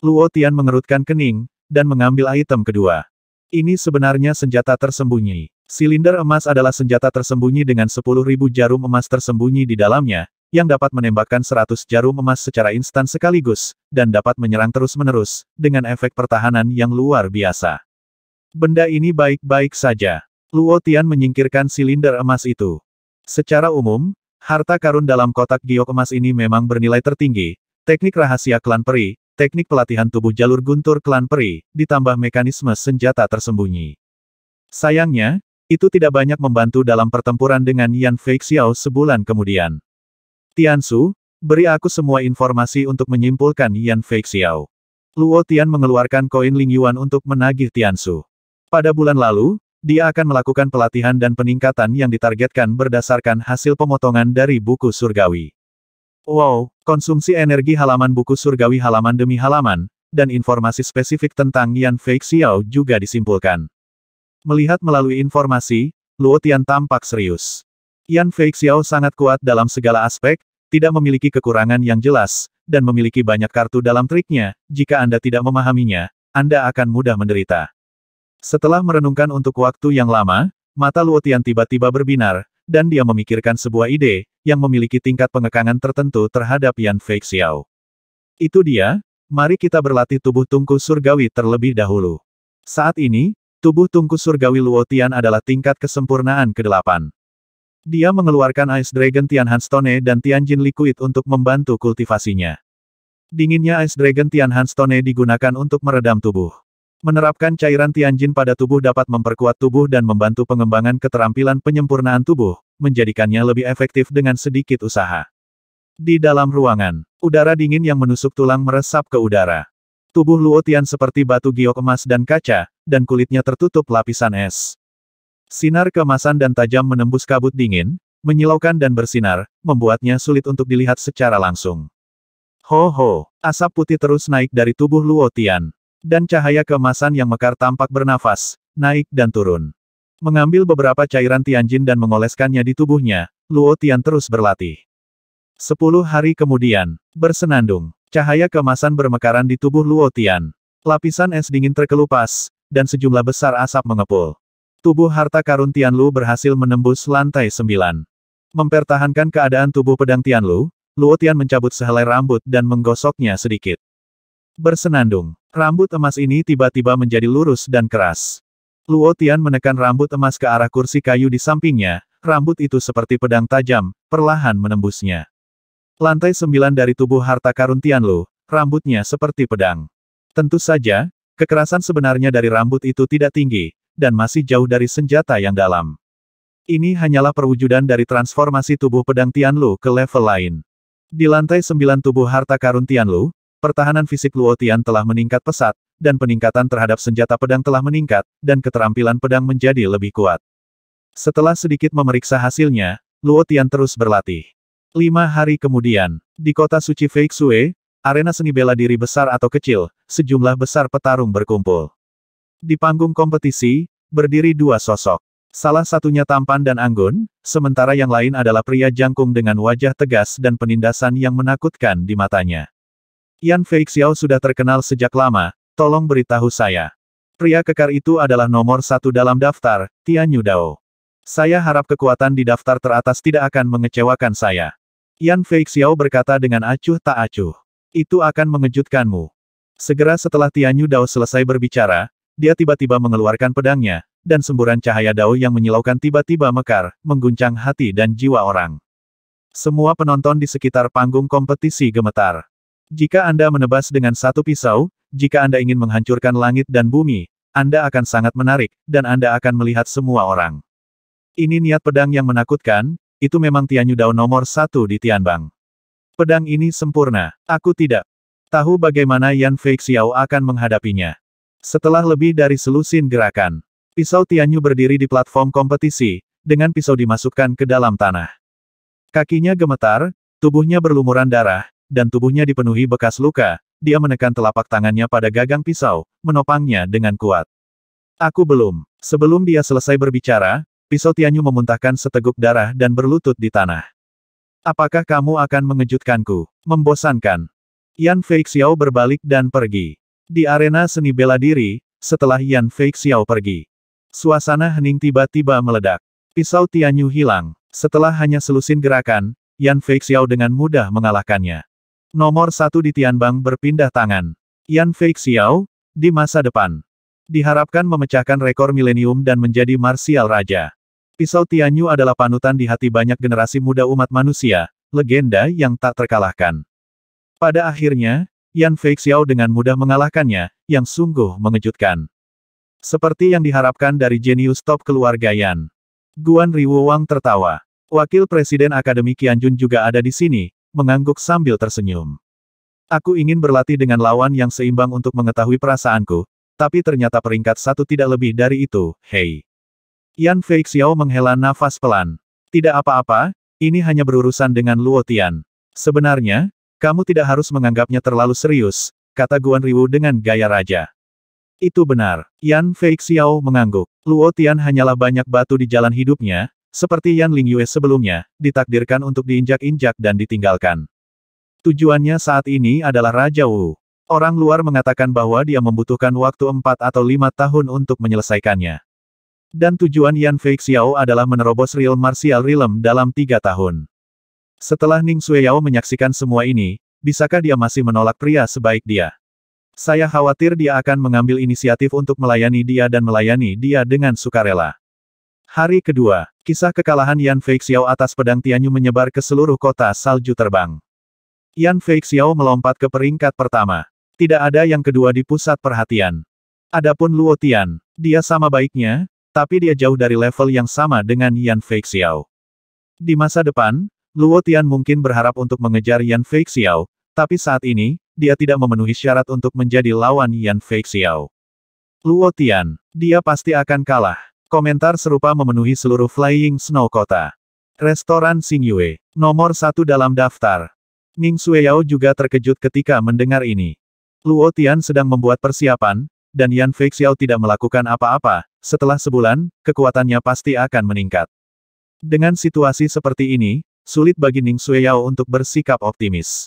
Luo Tian mengerutkan kening, dan mengambil item kedua. Ini sebenarnya senjata tersembunyi. Silinder emas adalah senjata tersembunyi dengan 10.000 jarum emas tersembunyi di dalamnya, yang dapat menembakkan 100 jarum emas secara instan sekaligus, dan dapat menyerang terus-menerus, dengan efek pertahanan yang luar biasa. Benda ini baik-baik saja. Luo Tian menyingkirkan silinder emas itu. Secara umum, harta karun dalam kotak giok emas ini memang bernilai tertinggi. Teknik rahasia klan peri, teknik pelatihan tubuh jalur guntur klan peri, ditambah mekanisme senjata tersembunyi. Sayangnya, itu tidak banyak membantu dalam pertempuran dengan Yan Feixiao sebulan kemudian. Tiansu, beri aku semua informasi untuk menyimpulkan Yan Feixiao. Luo Tian mengeluarkan koin Ling Yuan untuk menagih Tiansu. Pada bulan lalu, dia akan melakukan pelatihan dan peningkatan yang ditargetkan berdasarkan hasil pemotongan dari buku surgawi. Wow, konsumsi energi halaman buku surgawi halaman demi halaman, dan informasi spesifik tentang Yan Feixiao juga disimpulkan. Melihat melalui informasi, Luo Tian tampak serius. Yan Feixiao sangat kuat dalam segala aspek, tidak memiliki kekurangan yang jelas, dan memiliki banyak kartu dalam triknya, jika Anda tidak memahaminya, Anda akan mudah menderita. Setelah merenungkan untuk waktu yang lama, mata Luo Tian tiba-tiba berbinar, dan dia memikirkan sebuah ide, yang memiliki tingkat pengekangan tertentu terhadap Yan Feixiao. Itu dia, mari kita berlatih tubuh tungku surgawi terlebih dahulu. Saat ini, Tubuh tungku surgawi Luotian adalah tingkat kesempurnaan ke-8. Dia mengeluarkan Ice Dragon Tianhan Stone dan Tianjin Liquid untuk membantu kultivasinya. Dinginnya Ice Dragon Tianhan Stone digunakan untuk meredam tubuh. Menerapkan cairan Tianjin pada tubuh dapat memperkuat tubuh dan membantu pengembangan keterampilan penyempurnaan tubuh, menjadikannya lebih efektif dengan sedikit usaha. Di dalam ruangan, udara dingin yang menusuk tulang meresap ke udara. Tubuh Luo Tian seperti batu giok emas dan kaca, dan kulitnya tertutup lapisan es. Sinar kemasan dan tajam menembus kabut dingin, menyilaukan dan bersinar, membuatnya sulit untuk dilihat secara langsung. Ho-ho, asap putih terus naik dari tubuh Luo Tian. Dan cahaya kemasan yang mekar tampak bernafas, naik dan turun. Mengambil beberapa cairan Tianjin dan mengoleskannya di tubuhnya, Luo Tian terus berlatih. Sepuluh hari kemudian, bersenandung. Cahaya kemasan bermekaran di tubuh Luo Tian. Lapisan es dingin terkelupas, dan sejumlah besar asap mengepul. Tubuh harta karun Tianlu berhasil menembus lantai sembilan. Mempertahankan keadaan tubuh pedang Tianlu, Luo Tian mencabut sehelai rambut dan menggosoknya sedikit. Bersenandung, rambut emas ini tiba-tiba menjadi lurus dan keras. Luo Tian menekan rambut emas ke arah kursi kayu di sampingnya, rambut itu seperti pedang tajam, perlahan menembusnya. Lantai sembilan dari tubuh harta karun Tianlu, rambutnya seperti pedang. Tentu saja, kekerasan sebenarnya dari rambut itu tidak tinggi, dan masih jauh dari senjata yang dalam. Ini hanyalah perwujudan dari transformasi tubuh pedang Tianlu ke level lain. Di lantai sembilan tubuh harta karun Tianlu, pertahanan fisik Luo Tian telah meningkat pesat, dan peningkatan terhadap senjata pedang telah meningkat, dan keterampilan pedang menjadi lebih kuat. Setelah sedikit memeriksa hasilnya, Luo Tian terus berlatih. Lima hari kemudian, di kota suci Feixue, arena seni bela diri besar atau kecil, sejumlah besar petarung berkumpul. Di panggung kompetisi, berdiri dua sosok. Salah satunya tampan dan anggun, sementara yang lain adalah pria jangkung dengan wajah tegas dan penindasan yang menakutkan di matanya. Yan Feixiao sudah terkenal sejak lama, tolong beritahu saya. Pria kekar itu adalah nomor satu dalam daftar, Tian Yudao. Saya harap kekuatan di daftar teratas tidak akan mengecewakan saya. Yan Xiao berkata dengan acuh tak acuh. Itu akan mengejutkanmu. Segera setelah Tianyu Dao selesai berbicara, dia tiba-tiba mengeluarkan pedangnya, dan semburan cahaya Dao yang menyilaukan tiba-tiba mekar, mengguncang hati dan jiwa orang. Semua penonton di sekitar panggung kompetisi gemetar. Jika Anda menebas dengan satu pisau, jika Anda ingin menghancurkan langit dan bumi, Anda akan sangat menarik, dan Anda akan melihat semua orang. Ini niat pedang yang menakutkan, itu memang Tianyu Dao nomor satu di Tianbang. Pedang ini sempurna, aku tidak tahu bagaimana Yan Feixiao akan menghadapinya. Setelah lebih dari selusin gerakan, pisau Tianyu berdiri di platform kompetisi, dengan pisau dimasukkan ke dalam tanah. Kakinya gemetar, tubuhnya berlumuran darah, dan tubuhnya dipenuhi bekas luka, dia menekan telapak tangannya pada gagang pisau, menopangnya dengan kuat. Aku belum. Sebelum dia selesai berbicara, Pisau Tianyu memuntahkan seteguk darah dan berlutut di tanah. Apakah kamu akan mengejutkanku? Membosankan. Yan Feixiao berbalik dan pergi. Di arena seni bela diri, setelah Yan Feixiao pergi. Suasana hening tiba-tiba meledak. Pisau Tianyu hilang. Setelah hanya selusin gerakan, Yan Feixiao dengan mudah mengalahkannya. Nomor satu di Tianbang berpindah tangan. Yan Feixiao, di masa depan. Diharapkan memecahkan rekor milenium dan menjadi Martial raja. Pisau Tianyu adalah panutan di hati banyak generasi muda umat manusia, legenda yang tak terkalahkan. Pada akhirnya, Yan Feixiao dengan mudah mengalahkannya, yang sungguh mengejutkan. Seperti yang diharapkan dari jenius top keluarga Yan. Guan Wang tertawa. Wakil Presiden Akademi Qianjun juga ada di sini, mengangguk sambil tersenyum. Aku ingin berlatih dengan lawan yang seimbang untuk mengetahui perasaanku, tapi ternyata peringkat satu tidak lebih dari itu, hei. Yan Xiao menghela nafas pelan. Tidak apa-apa, ini hanya berurusan dengan Luo Tian. Sebenarnya, kamu tidak harus menganggapnya terlalu serius, kata Guan Riwu dengan gaya raja. Itu benar. Yan Xiao mengangguk. Luo Tian hanyalah banyak batu di jalan hidupnya, seperti Yan Ling Yue sebelumnya, ditakdirkan untuk diinjak-injak dan ditinggalkan. Tujuannya saat ini adalah Raja Wu. Orang luar mengatakan bahwa dia membutuhkan waktu 4 atau lima tahun untuk menyelesaikannya. Dan tujuan Yan Feixiao adalah menerobos real martial realm dalam tiga tahun. Setelah Ning Yao menyaksikan semua ini, bisakah dia masih menolak pria sebaik dia? Saya khawatir dia akan mengambil inisiatif untuk melayani dia dan melayani dia dengan sukarela. Hari kedua, kisah kekalahan Yan Feixiao atas pedang Tianyu menyebar ke seluruh kota salju terbang. Yan Feixiao melompat ke peringkat pertama. Tidak ada yang kedua di pusat perhatian. Adapun Luo Tian, dia sama baiknya, tapi dia jauh dari level yang sama dengan Yan Feixiao. Di masa depan, Luo Tian mungkin berharap untuk mengejar Yan Feixiao, tapi saat ini, dia tidak memenuhi syarat untuk menjadi lawan Yan Feixiao. Luo Tian, dia pasti akan kalah. Komentar serupa memenuhi seluruh Flying Snow Kota. Restoran Xing Yue, nomor satu dalam daftar. Ning Xueyao juga terkejut ketika mendengar ini. Luo Tian sedang membuat persiapan, dan Yan Feixiao tidak melakukan apa-apa, setelah sebulan, kekuatannya pasti akan meningkat. Dengan situasi seperti ini, sulit bagi Ning Xueyao untuk bersikap optimis.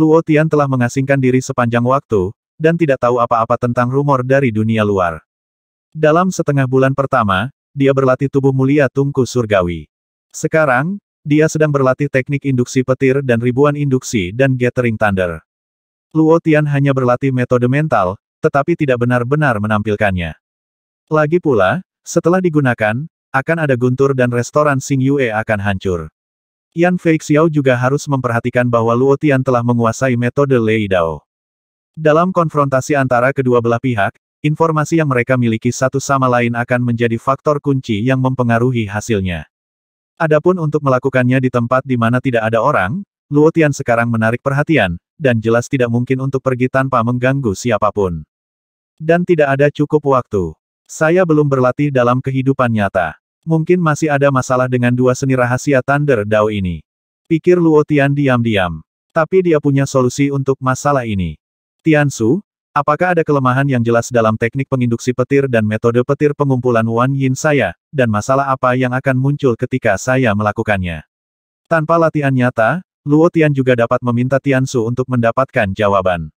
Luo Tian telah mengasingkan diri sepanjang waktu, dan tidak tahu apa-apa tentang rumor dari dunia luar. Dalam setengah bulan pertama, dia berlatih tubuh mulia tungku surgawi. Sekarang, dia sedang berlatih teknik induksi petir dan ribuan induksi dan gathering thunder. Luo Tian hanya berlatih metode mental, tetapi tidak benar-benar menampilkannya. Lagi pula, setelah digunakan, akan ada guntur dan restoran Sing Yue akan hancur. Yan Xiao juga harus memperhatikan bahwa Luo Tian telah menguasai metode Lei Dao. Dalam konfrontasi antara kedua belah pihak, informasi yang mereka miliki satu sama lain akan menjadi faktor kunci yang mempengaruhi hasilnya. Adapun untuk melakukannya di tempat di mana tidak ada orang, Luo Tian sekarang menarik perhatian, dan jelas tidak mungkin untuk pergi tanpa mengganggu siapapun. Dan tidak ada cukup waktu. Saya belum berlatih dalam kehidupan nyata. Mungkin masih ada masalah dengan dua seni rahasia Thunder Dao ini. Pikir Luo Tian diam-diam. Tapi dia punya solusi untuk masalah ini. Tian Su, apakah ada kelemahan yang jelas dalam teknik penginduksi petir dan metode petir pengumpulan Wan Yin saya, dan masalah apa yang akan muncul ketika saya melakukannya? Tanpa latihan nyata, Luo Tian juga dapat meminta Tian Su untuk mendapatkan jawaban.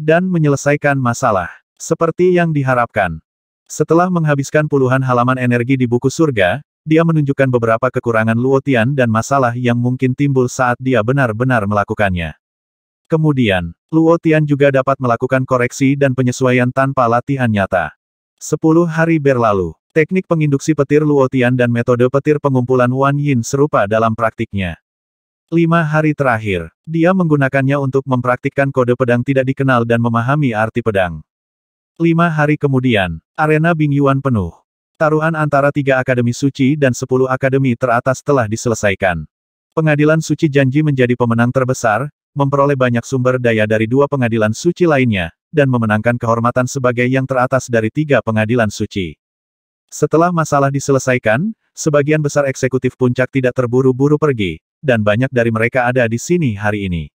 Dan menyelesaikan masalah. Seperti yang diharapkan, setelah menghabiskan puluhan halaman energi di buku surga, dia menunjukkan beberapa kekurangan Luotian dan masalah yang mungkin timbul saat dia benar-benar melakukannya. Kemudian, Luotian juga dapat melakukan koreksi dan penyesuaian tanpa latihan nyata. Sepuluh hari berlalu, teknik penginduksi petir Luotian dan metode petir pengumpulan Wan Yin serupa dalam praktiknya. Lima hari terakhir, dia menggunakannya untuk mempraktikkan kode pedang tidak dikenal dan memahami arti pedang. Lima hari kemudian, arena Bingyuan penuh. Taruhan antara tiga akademi suci dan sepuluh akademi teratas telah diselesaikan. Pengadilan suci janji menjadi pemenang terbesar, memperoleh banyak sumber daya dari dua pengadilan suci lainnya, dan memenangkan kehormatan sebagai yang teratas dari tiga pengadilan suci. Setelah masalah diselesaikan, sebagian besar eksekutif puncak tidak terburu-buru pergi, dan banyak dari mereka ada di sini hari ini.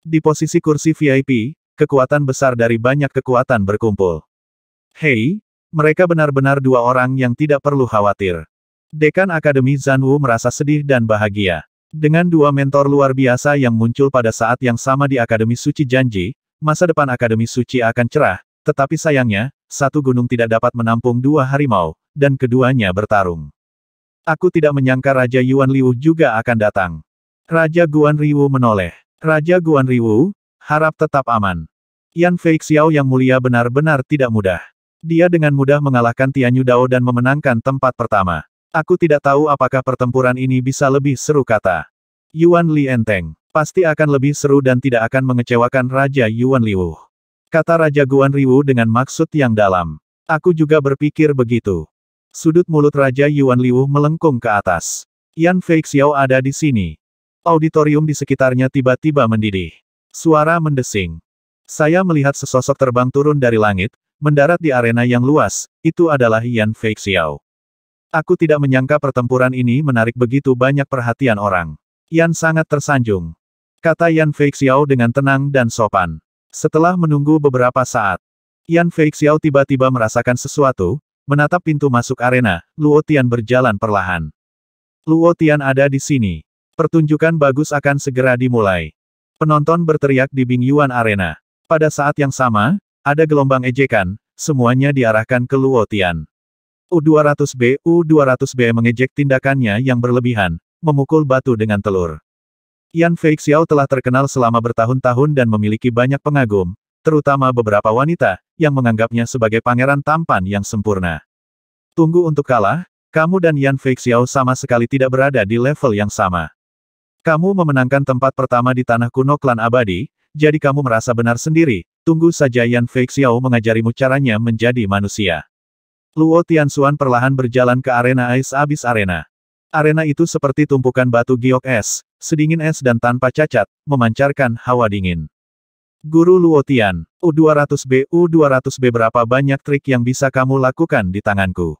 Di posisi kursi VIP, kekuatan besar dari banyak kekuatan berkumpul. Hei, mereka benar-benar dua orang yang tidak perlu khawatir. Dekan Akademi Zanwu merasa sedih dan bahagia. Dengan dua mentor luar biasa yang muncul pada saat yang sama di Akademi Suci Janji, masa depan Akademi Suci akan cerah, tetapi sayangnya, satu gunung tidak dapat menampung dua harimau, dan keduanya bertarung. Aku tidak menyangka Raja Yuan Liu juga akan datang. Raja Guan Riwu menoleh. Raja Guan Riwu, Harap tetap aman. Yan Fei Xiao yang mulia benar-benar tidak mudah. Dia dengan mudah mengalahkan Tianyu Dao dan memenangkan tempat pertama. Aku tidak tahu apakah pertempuran ini bisa lebih seru kata. Yuan Li enteng. Pasti akan lebih seru dan tidak akan mengecewakan Raja Yuan Liu. Kata Raja Guan Liu dengan maksud yang dalam. Aku juga berpikir begitu. Sudut mulut Raja Yuan Liu melengkung ke atas. Yan Fei Xiao ada di sini. Auditorium di sekitarnya tiba-tiba mendidih. Suara mendesing. Saya melihat sesosok terbang turun dari langit, mendarat di arena yang luas, itu adalah Yan Feixiao. Aku tidak menyangka pertempuran ini menarik begitu banyak perhatian orang. Yan sangat tersanjung. Kata Yan Feixiao dengan tenang dan sopan. Setelah menunggu beberapa saat, Yan Feixiao tiba-tiba merasakan sesuatu, menatap pintu masuk arena, Luo Tian berjalan perlahan. Luo Tian ada di sini. Pertunjukan bagus akan segera dimulai. Penonton berteriak di Bing Yuan Arena. Pada saat yang sama, ada gelombang ejekan, semuanya diarahkan ke Luo Tian. U200B, U200B mengejek tindakannya yang berlebihan, memukul batu dengan telur. Yan Feixiao telah terkenal selama bertahun-tahun dan memiliki banyak pengagum, terutama beberapa wanita, yang menganggapnya sebagai pangeran tampan yang sempurna. Tunggu untuk kalah, kamu dan Yan Feixiao sama sekali tidak berada di level yang sama. Kamu memenangkan tempat pertama di tanah kuno klan abadi, jadi kamu merasa benar sendiri, tunggu saja Yan Feixiao mengajarimu caranya menjadi manusia. Luo Tianxuan perlahan berjalan ke arena ais abis arena. Arena itu seperti tumpukan batu giok es, sedingin es dan tanpa cacat, memancarkan hawa dingin. Guru Luo Tian, U200B, U200B berapa banyak trik yang bisa kamu lakukan di tanganku?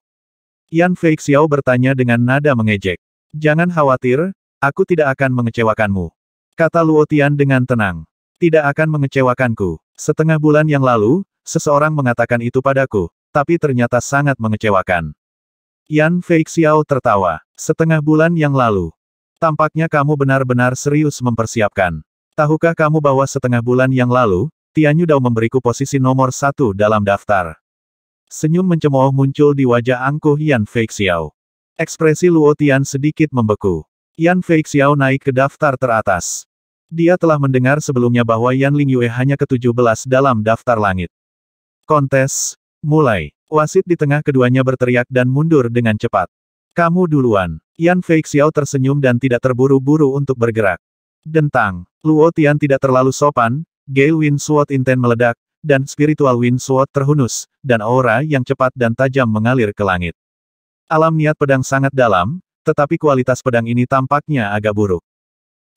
Yan Feixiao bertanya dengan nada mengejek. Jangan khawatir, Aku tidak akan mengecewakanmu. Kata Luotian dengan tenang. Tidak akan mengecewakanku. Setengah bulan yang lalu, seseorang mengatakan itu padaku, tapi ternyata sangat mengecewakan. Yan Feixiao tertawa. Setengah bulan yang lalu. Tampaknya kamu benar-benar serius mempersiapkan. Tahukah kamu bahwa setengah bulan yang lalu, Tianyu Yudao memberiku posisi nomor satu dalam daftar. Senyum mencemooh muncul di wajah angkuh Yan Feixiao. Ekspresi Luo Tian sedikit membeku. Yan Feixiao naik ke daftar teratas. Dia telah mendengar sebelumnya bahwa Yan Ling Yue hanya ke-17 dalam daftar langit. Kontes, mulai. Wasit di tengah keduanya berteriak dan mundur dengan cepat. Kamu duluan. Yan Feixiao tersenyum dan tidak terburu-buru untuk bergerak. Dentang. Luo Tian tidak terlalu sopan, Gale Wind Sword Inten meledak, dan Spiritual Wind Sword terhunus, dan aura yang cepat dan tajam mengalir ke langit. Alam niat pedang sangat dalam, tetapi kualitas pedang ini tampaknya agak buruk.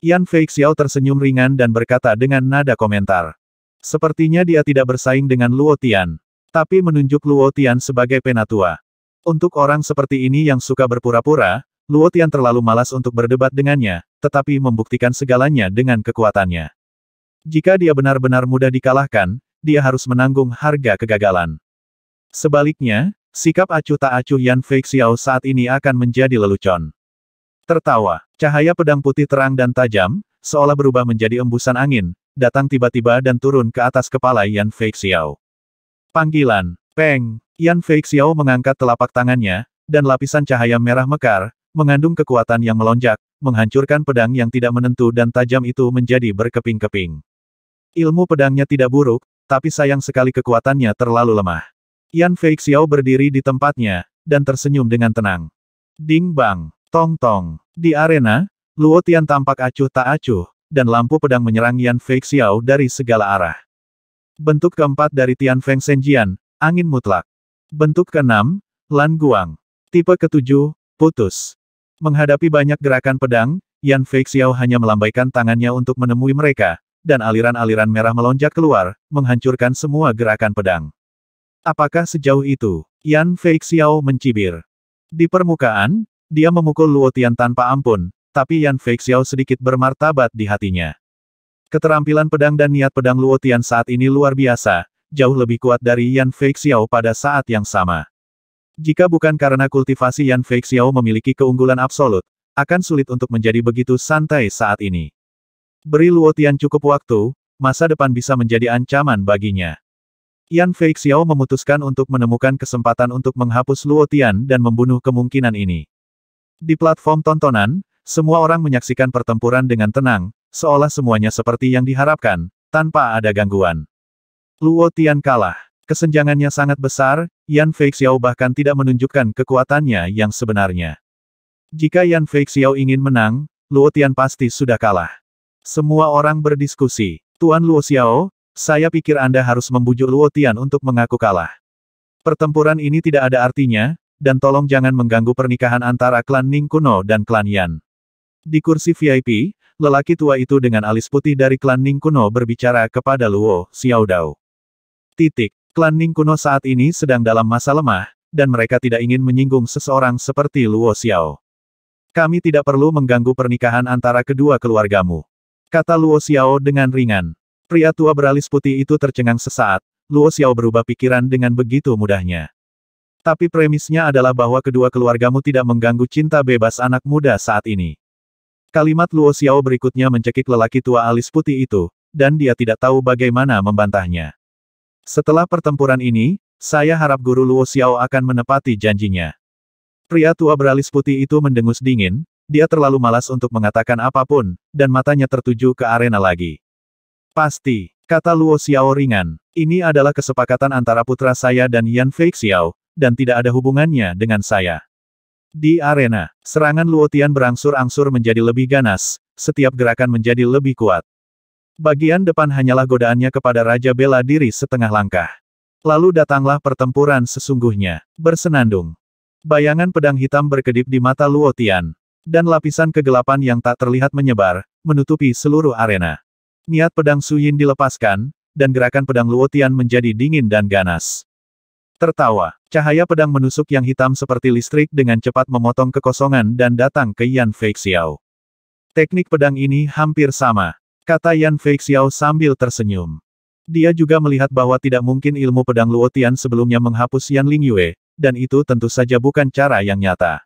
Yan Feixiao tersenyum ringan dan berkata dengan nada komentar. Sepertinya dia tidak bersaing dengan Luo Tian. Tapi menunjuk Luo Tian sebagai penatua. Untuk orang seperti ini yang suka berpura-pura, Luo Tian terlalu malas untuk berdebat dengannya, tetapi membuktikan segalanya dengan kekuatannya. Jika dia benar-benar mudah dikalahkan, dia harus menanggung harga kegagalan. Sebaliknya, Sikap acuh tak acuh Yan Feixiao saat ini akan menjadi lelucon. Tertawa, cahaya pedang putih terang dan tajam, seolah berubah menjadi embusan angin, datang tiba-tiba dan turun ke atas kepala Yan Feixiao. Panggilan, Peng, Yan Feixiao mengangkat telapak tangannya, dan lapisan cahaya merah mekar, mengandung kekuatan yang melonjak, menghancurkan pedang yang tidak menentu dan tajam itu menjadi berkeping-keping. Ilmu pedangnya tidak buruk, tapi sayang sekali kekuatannya terlalu lemah. Yan Feixiao berdiri di tempatnya, dan tersenyum dengan tenang. Ding bang, tong tong. Di arena, Luo Tian tampak acuh tak acuh, dan lampu pedang menyerang Yan Feixiao dari segala arah. Bentuk keempat dari Tian Feng Shenjian, angin mutlak. Bentuk keenam, Lan Guang. Tipe ketujuh, putus. Menghadapi banyak gerakan pedang, Yan Feixiao hanya melambaikan tangannya untuk menemui mereka, dan aliran-aliran merah melonjak keluar, menghancurkan semua gerakan pedang. Apakah sejauh itu? Yan Feixiao mencibir. Di permukaan, dia memukul Luo Tian tanpa ampun, tapi Yan Feixiao sedikit bermartabat di hatinya. Keterampilan pedang dan niat pedang Luo Tian saat ini luar biasa, jauh lebih kuat dari Yan Feixiao pada saat yang sama. Jika bukan karena kultivasi Yan Feixiao memiliki keunggulan absolut, akan sulit untuk menjadi begitu santai saat ini. Beri Luo Tian cukup waktu, masa depan bisa menjadi ancaman baginya. Yan Feixiao memutuskan untuk menemukan kesempatan untuk menghapus Luo Tian dan membunuh kemungkinan ini. Di platform tontonan, semua orang menyaksikan pertempuran dengan tenang, seolah semuanya seperti yang diharapkan, tanpa ada gangguan. Luo Tian kalah. Kesenjangannya sangat besar, Yan Feixiao bahkan tidak menunjukkan kekuatannya yang sebenarnya. Jika Yan Feixiao ingin menang, Luo Tian pasti sudah kalah. Semua orang berdiskusi. Tuan Luo Xiao, saya pikir Anda harus membujuk Luotian untuk mengaku kalah. Pertempuran ini tidak ada artinya, dan tolong jangan mengganggu pernikahan antara klan Ning Kuno dan klan Yan. Di kursi VIP, lelaki tua itu dengan alis putih dari klan Ning Kuno berbicara kepada Luo Xiaodao. Titik, klan Ning Kuno saat ini sedang dalam masa lemah, dan mereka tidak ingin menyinggung seseorang seperti Luo Xiao. Kami tidak perlu mengganggu pernikahan antara kedua keluargamu. Kata Luo Xiao dengan ringan. Pria tua beralis putih itu tercengang sesaat, Luo Xiao berubah pikiran dengan begitu mudahnya. Tapi premisnya adalah bahwa kedua keluargamu tidak mengganggu cinta bebas anak muda saat ini. Kalimat Luo Xiao berikutnya mencekik lelaki tua alis putih itu, dan dia tidak tahu bagaimana membantahnya. Setelah pertempuran ini, saya harap guru Luo Xiao akan menepati janjinya. Pria tua beralis putih itu mendengus dingin, dia terlalu malas untuk mengatakan apapun, dan matanya tertuju ke arena lagi. Pasti, kata Luo Xiao ringan. Ini adalah kesepakatan antara putra saya dan Yan Fei Xiao, dan tidak ada hubungannya dengan saya. Di arena, serangan Luo Tian berangsur-angsur menjadi lebih ganas, setiap gerakan menjadi lebih kuat. Bagian depan hanyalah godaannya kepada Raja Bela Diri setengah langkah. Lalu datanglah pertempuran sesungguhnya, bersenandung. Bayangan pedang hitam berkedip di mata Luo Tian, dan lapisan kegelapan yang tak terlihat menyebar, menutupi seluruh arena. Niat pedang Suyin dilepaskan, dan gerakan pedang Luotian menjadi dingin dan ganas. Tertawa, cahaya pedang menusuk yang hitam seperti listrik dengan cepat memotong kekosongan dan datang ke Yan Feixiao. Teknik pedang ini hampir sama, kata Yan Feixiao sambil tersenyum. Dia juga melihat bahwa tidak mungkin ilmu pedang Luotian sebelumnya menghapus Yan Lingyue, dan itu tentu saja bukan cara yang nyata.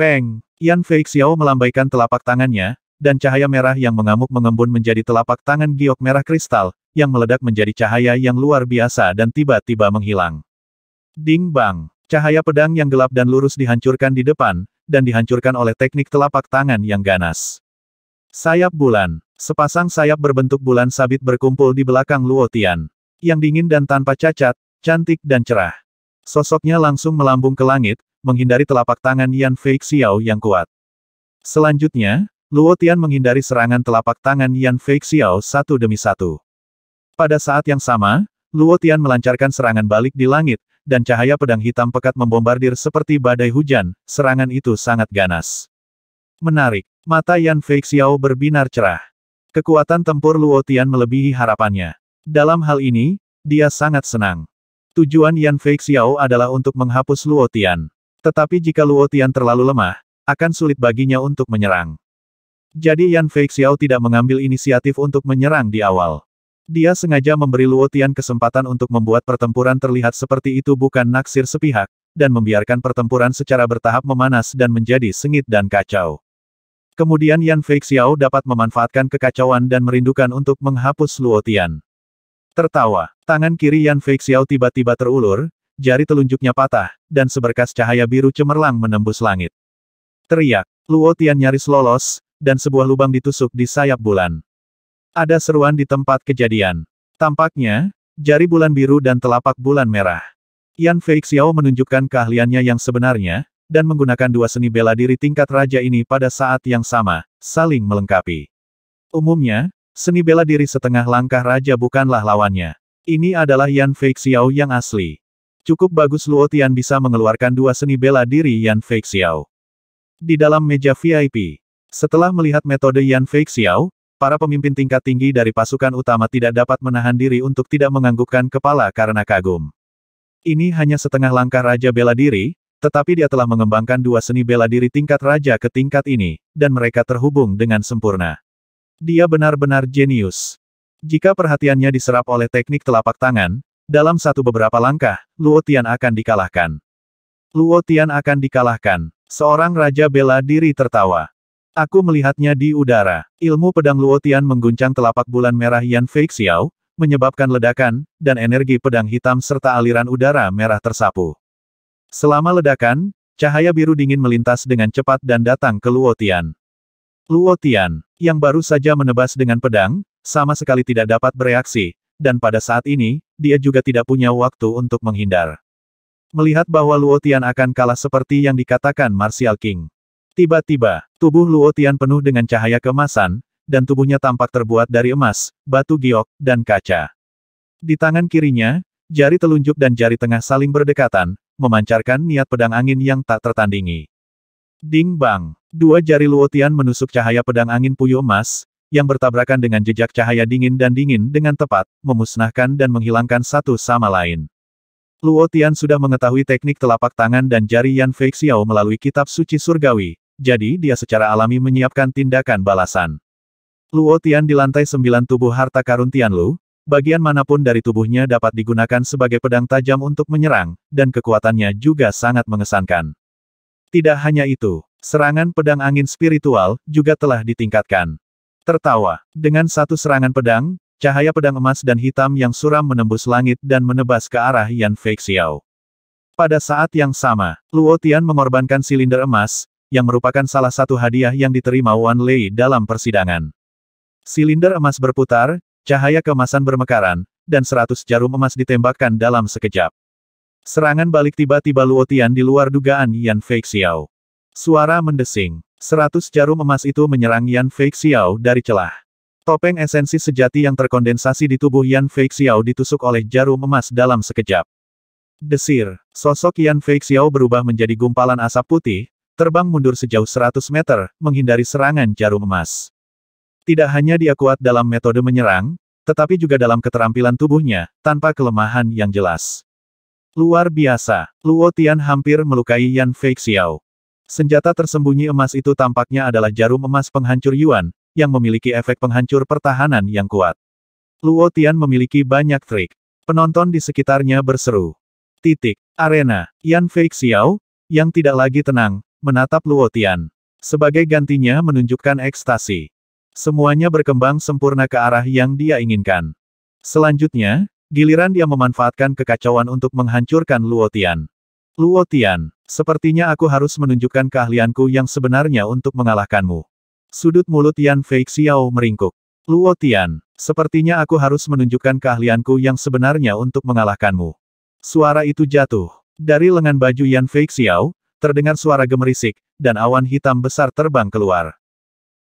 Peng, Yan Feixiao melambaikan telapak tangannya, dan cahaya merah yang mengamuk mengembun menjadi telapak tangan giok merah kristal, yang meledak menjadi cahaya yang luar biasa dan tiba-tiba menghilang. Ding bang! Cahaya pedang yang gelap dan lurus dihancurkan di depan, dan dihancurkan oleh teknik telapak tangan yang ganas. Sayap bulan. Sepasang sayap berbentuk bulan sabit berkumpul di belakang Luo Tian. Yang dingin dan tanpa cacat, cantik dan cerah. Sosoknya langsung melambung ke langit, menghindari telapak tangan Yan Fei Xiao yang kuat. Selanjutnya, Luo Tian menghindari serangan telapak tangan Yan Feixiao satu demi satu. Pada saat yang sama, Luo Tian melancarkan serangan balik di langit, dan cahaya pedang hitam pekat membombardir seperti badai hujan, serangan itu sangat ganas. Menarik, mata Yan Feixiao berbinar cerah. Kekuatan tempur Luo Tian melebihi harapannya. Dalam hal ini, dia sangat senang. Tujuan Yan Feixiao adalah untuk menghapus Luo Tian. Tetapi jika Luo Tian terlalu lemah, akan sulit baginya untuk menyerang. Jadi Yan Xiao tidak mengambil inisiatif untuk menyerang di awal. Dia sengaja memberi Luotian kesempatan untuk membuat pertempuran terlihat seperti itu bukan naksir sepihak, dan membiarkan pertempuran secara bertahap memanas dan menjadi sengit dan kacau. Kemudian Yan Xiao dapat memanfaatkan kekacauan dan merindukan untuk menghapus Luotian. Tertawa, tangan kiri Yan Xiao tiba-tiba terulur, jari telunjuknya patah, dan seberkas cahaya biru cemerlang menembus langit. Teriak, Luotian nyaris lolos, dan sebuah lubang ditusuk di sayap bulan. Ada seruan di tempat kejadian. Tampaknya, jari bulan biru dan telapak bulan merah. Yan Feixiao menunjukkan keahliannya yang sebenarnya, dan menggunakan dua seni bela diri tingkat raja ini pada saat yang sama, saling melengkapi. Umumnya, seni bela diri setengah langkah raja bukanlah lawannya. Ini adalah Yan Feixiao yang asli. Cukup bagus Luo Tian bisa mengeluarkan dua seni bela diri Yan Feixiao. Di dalam meja VIP, setelah melihat metode Yan Fei Xiao, para pemimpin tingkat tinggi dari pasukan utama tidak dapat menahan diri untuk tidak menganggukkan kepala karena kagum. Ini hanya setengah langkah Raja Bela Diri, tetapi dia telah mengembangkan dua seni bela diri tingkat raja ke tingkat ini, dan mereka terhubung dengan sempurna. Dia benar-benar jenius. Jika perhatiannya diserap oleh teknik telapak tangan, dalam satu beberapa langkah, Luo Tian akan dikalahkan. Luo Tian akan dikalahkan. Seorang Raja Bela Diri tertawa. Aku melihatnya di udara. Ilmu pedang Luotian mengguncang telapak bulan merah Yan Feixiao, menyebabkan ledakan, dan energi pedang hitam serta aliran udara merah tersapu. Selama ledakan, cahaya biru dingin melintas dengan cepat dan datang ke Luotian. Luotian, yang baru saja menebas dengan pedang, sama sekali tidak dapat bereaksi, dan pada saat ini, dia juga tidak punya waktu untuk menghindar. Melihat bahwa Luotian akan kalah seperti yang dikatakan Martial King. Tiba-tiba, tubuh Luo Tian penuh dengan cahaya kemasan, dan tubuhnya tampak terbuat dari emas, batu giok, dan kaca. Di tangan kirinya, jari telunjuk dan jari tengah saling berdekatan, memancarkan niat pedang angin yang tak tertandingi. Ding bang, dua jari Luo Tian menusuk cahaya pedang angin puyuh emas, yang bertabrakan dengan jejak cahaya dingin dan dingin dengan tepat, memusnahkan dan menghilangkan satu sama lain. Luo Tian sudah mengetahui teknik telapak tangan dan jari Yan Feixiao melalui kitab suci surgawi, jadi dia secara alami menyiapkan tindakan balasan. Luo Tian di lantai sembilan tubuh harta karun Tianlu, bagian manapun dari tubuhnya dapat digunakan sebagai pedang tajam untuk menyerang, dan kekuatannya juga sangat mengesankan. Tidak hanya itu, serangan pedang angin spiritual juga telah ditingkatkan. Tertawa, dengan satu serangan pedang, cahaya pedang emas dan hitam yang suram menembus langit dan menebas ke arah Yan Feixiao. Pada saat yang sama, Luo Tian mengorbankan silinder emas, yang merupakan salah satu hadiah yang diterima Wan Lei dalam persidangan. Silinder emas berputar, cahaya kemasan bermekaran, dan seratus jarum emas ditembakkan dalam sekejap. Serangan balik tiba-tiba Luotian di luar dugaan Yan Feixiao. Suara mendesing. Seratus jarum emas itu menyerang Yan Feixiao dari celah. Topeng esensi sejati yang terkondensasi di tubuh Yan Feixiao ditusuk oleh jarum emas dalam sekejap. Desir, sosok Yan Feixiao berubah menjadi gumpalan asap putih, terbang mundur sejauh 100 meter, menghindari serangan jarum emas. Tidak hanya dia kuat dalam metode menyerang, tetapi juga dalam keterampilan tubuhnya, tanpa kelemahan yang jelas. Luar biasa, Luo Tian hampir melukai Yan Feixiao. Senjata tersembunyi emas itu tampaknya adalah jarum emas penghancur Yuan, yang memiliki efek penghancur pertahanan yang kuat. Luo Tian memiliki banyak trik. Penonton di sekitarnya berseru. Titik. Arena. Yan Feixiao, yang tidak lagi tenang, menatap Luotian. Sebagai gantinya menunjukkan ekstasi. Semuanya berkembang sempurna ke arah yang dia inginkan. Selanjutnya, giliran dia memanfaatkan kekacauan untuk menghancurkan Luotian. Luotian, sepertinya aku harus menunjukkan keahlianku yang sebenarnya untuk mengalahkanmu. Sudut mulut Yan Fei Xiao meringkuk. Luotian, sepertinya aku harus menunjukkan keahlianku yang sebenarnya untuk mengalahkanmu. Suara itu jatuh. Dari lengan baju Yan Fei Xiao, Terdengar suara gemerisik, dan awan hitam besar terbang keluar.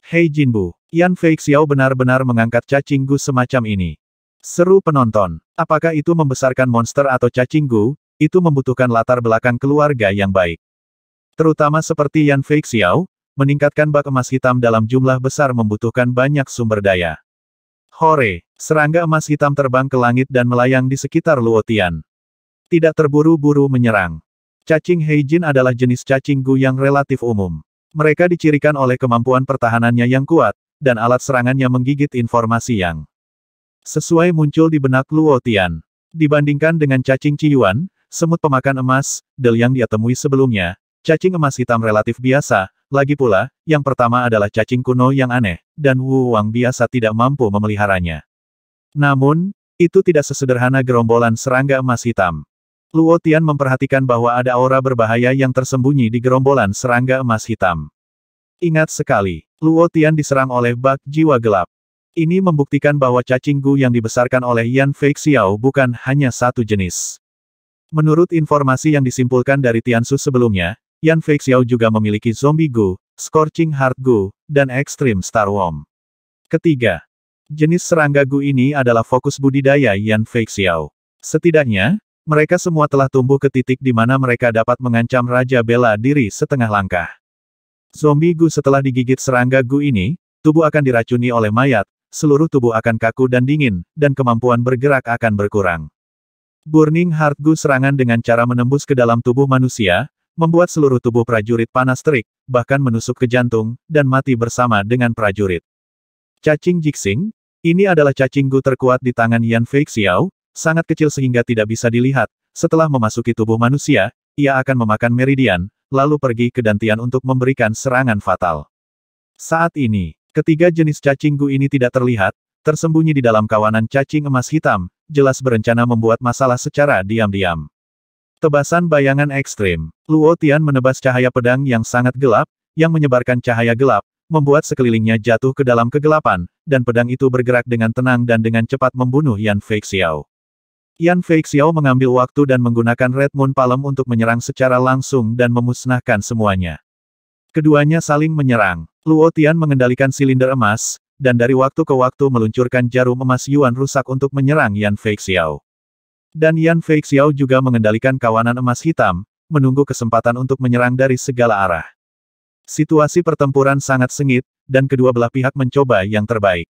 Hei Jinbu, Yan Fei Xiao benar-benar mengangkat cacinggu semacam ini. Seru penonton, apakah itu membesarkan monster atau cacinggu, itu membutuhkan latar belakang keluarga yang baik. Terutama seperti Yan Fei Xiao, meningkatkan bak emas hitam dalam jumlah besar membutuhkan banyak sumber daya. Hore, serangga emas hitam terbang ke langit dan melayang di sekitar Luotian. Tidak terburu-buru menyerang. Cacing Heijin adalah jenis cacing gu yang relatif umum. Mereka dicirikan oleh kemampuan pertahanannya yang kuat, dan alat serangannya menggigit informasi yang sesuai muncul di benak Luo Tian. Dibandingkan dengan cacing Ciyuan, semut pemakan emas, del yang dia temui sebelumnya, cacing emas hitam relatif biasa, lagi pula, yang pertama adalah cacing kuno yang aneh, dan Wu Wang biasa tidak mampu memeliharanya. Namun, itu tidak sesederhana gerombolan serangga emas hitam. Luo Tian memperhatikan bahwa ada aura berbahaya yang tersembunyi di gerombolan serangga emas hitam. Ingat sekali, Luo Tian diserang oleh bak jiwa gelap. Ini membuktikan bahwa cacing gu yang dibesarkan oleh Yan Fei Xiao bukan hanya satu jenis. Menurut informasi yang disimpulkan dari Tiansu sebelumnya, Yan Fei Xiao juga memiliki zombie gu, scorching heart gu, dan extreme star worm. Ketiga, jenis serangga gu ini adalah fokus budidaya Yan Fei Xiao. Setidaknya, mereka semua telah tumbuh ke titik di mana mereka dapat mengancam Raja Bela diri setengah langkah. Zombie Gu setelah digigit serangga Gu ini, tubuh akan diracuni oleh mayat, seluruh tubuh akan kaku dan dingin, dan kemampuan bergerak akan berkurang. Burning Heart Gu serangan dengan cara menembus ke dalam tubuh manusia, membuat seluruh tubuh prajurit panas terik, bahkan menusuk ke jantung, dan mati bersama dengan prajurit. Cacing Jixing, ini adalah cacing Gu terkuat di tangan Yan Feixiao, sangat kecil sehingga tidak bisa dilihat, setelah memasuki tubuh manusia, ia akan memakan meridian, lalu pergi ke Dantian untuk memberikan serangan fatal. Saat ini, ketiga jenis cacing gu ini tidak terlihat, tersembunyi di dalam kawanan cacing emas hitam, jelas berencana membuat masalah secara diam-diam. Tebasan bayangan ekstrim, Luo Tian menebas cahaya pedang yang sangat gelap, yang menyebarkan cahaya gelap, membuat sekelilingnya jatuh ke dalam kegelapan, dan pedang itu bergerak dengan tenang dan dengan cepat membunuh Yan Feixiao. Yan Feixiao mengambil waktu dan menggunakan Red Moon Palem untuk menyerang secara langsung dan memusnahkan semuanya. Keduanya saling menyerang. Luo Tian mengendalikan silinder emas, dan dari waktu ke waktu meluncurkan jarum emas Yuan rusak untuk menyerang Yan Feixiao. Dan Yan Feixiao juga mengendalikan kawanan emas hitam, menunggu kesempatan untuk menyerang dari segala arah. Situasi pertempuran sangat sengit, dan kedua belah pihak mencoba yang terbaik.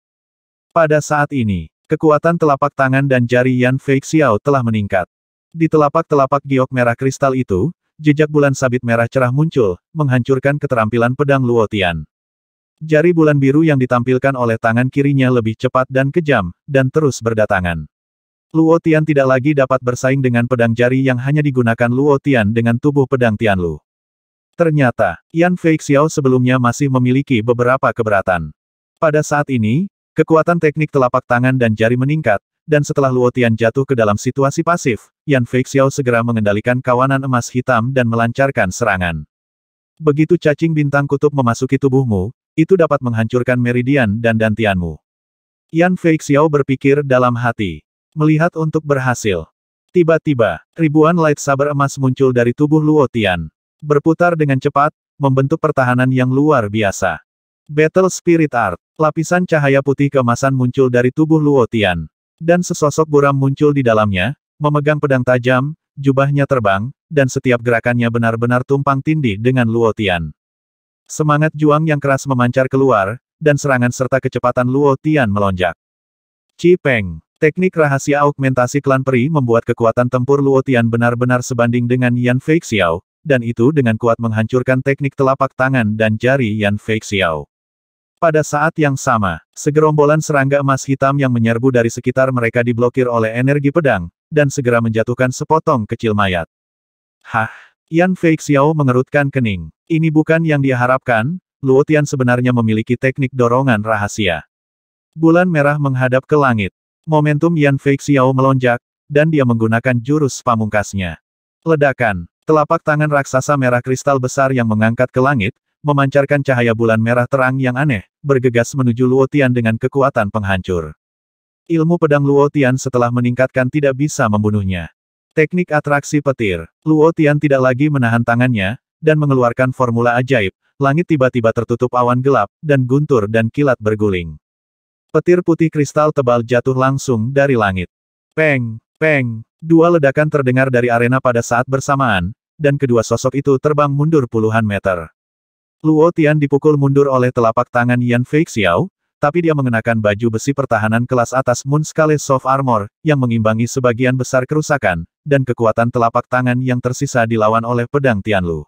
Pada saat ini, Kekuatan telapak tangan dan jari Yan Fei Xiao telah meningkat. Di telapak-telapak giok merah kristal itu, jejak bulan sabit merah cerah muncul, menghancurkan keterampilan pedang Luo Tian. Jari bulan biru yang ditampilkan oleh tangan kirinya lebih cepat dan kejam, dan terus berdatangan. Luo Tian tidak lagi dapat bersaing dengan pedang jari yang hanya digunakan Luo Tian dengan tubuh pedang Tian Lu. Ternyata, Yan Fei Xiao sebelumnya masih memiliki beberapa keberatan. Pada saat ini, Kekuatan teknik telapak tangan dan jari meningkat, dan setelah Luo Tian jatuh ke dalam situasi pasif, Yan Feixiao segera mengendalikan kawanan emas hitam dan melancarkan serangan. Begitu cacing bintang kutub memasuki tubuhmu, itu dapat menghancurkan meridian dan dantianmu. Yan Feixiao berpikir dalam hati. Melihat untuk berhasil. Tiba-tiba, ribuan light saber emas muncul dari tubuh Luo Tian. Berputar dengan cepat, membentuk pertahanan yang luar biasa. Battle Spirit Art. Lapisan cahaya putih kemasan muncul dari tubuh Luo Tian. Dan sesosok buram muncul di dalamnya, memegang pedang tajam, jubahnya terbang, dan setiap gerakannya benar-benar tumpang tindih dengan Luo Tian. Semangat juang yang keras memancar keluar, dan serangan serta kecepatan Luo Tian melonjak. Chi Peng. Teknik rahasia augmentasi klan peri membuat kekuatan tempur Luo Tian benar-benar sebanding dengan Yan Feixiao, dan itu dengan kuat menghancurkan teknik telapak tangan dan jari Yan Feixiao. Pada saat yang sama, segerombolan serangga emas hitam yang menyerbu dari sekitar mereka diblokir oleh energi pedang, dan segera menjatuhkan sepotong kecil mayat. Hah? Yan Fei Xiao mengerutkan kening. Ini bukan yang dia harapkan, Luo Tian sebenarnya memiliki teknik dorongan rahasia. Bulan merah menghadap ke langit. Momentum Yan Fei Xiao melonjak, dan dia menggunakan jurus pamungkasnya. Ledakan, telapak tangan raksasa merah kristal besar yang mengangkat ke langit, memancarkan cahaya bulan merah terang yang aneh, bergegas menuju Luotian dengan kekuatan penghancur. Ilmu pedang Luotian setelah meningkatkan tidak bisa membunuhnya. Teknik atraksi petir, Luotian tidak lagi menahan tangannya, dan mengeluarkan formula ajaib, langit tiba-tiba tertutup awan gelap, dan guntur dan kilat berguling. Petir putih kristal tebal jatuh langsung dari langit. Peng, peng, dua ledakan terdengar dari arena pada saat bersamaan, dan kedua sosok itu terbang mundur puluhan meter. Luo Tian dipukul mundur oleh telapak tangan Yan Feixiao, tapi dia mengenakan baju besi pertahanan kelas atas Moon Scale Soft Armor, yang mengimbangi sebagian besar kerusakan, dan kekuatan telapak tangan yang tersisa dilawan oleh pedang Tian Lu.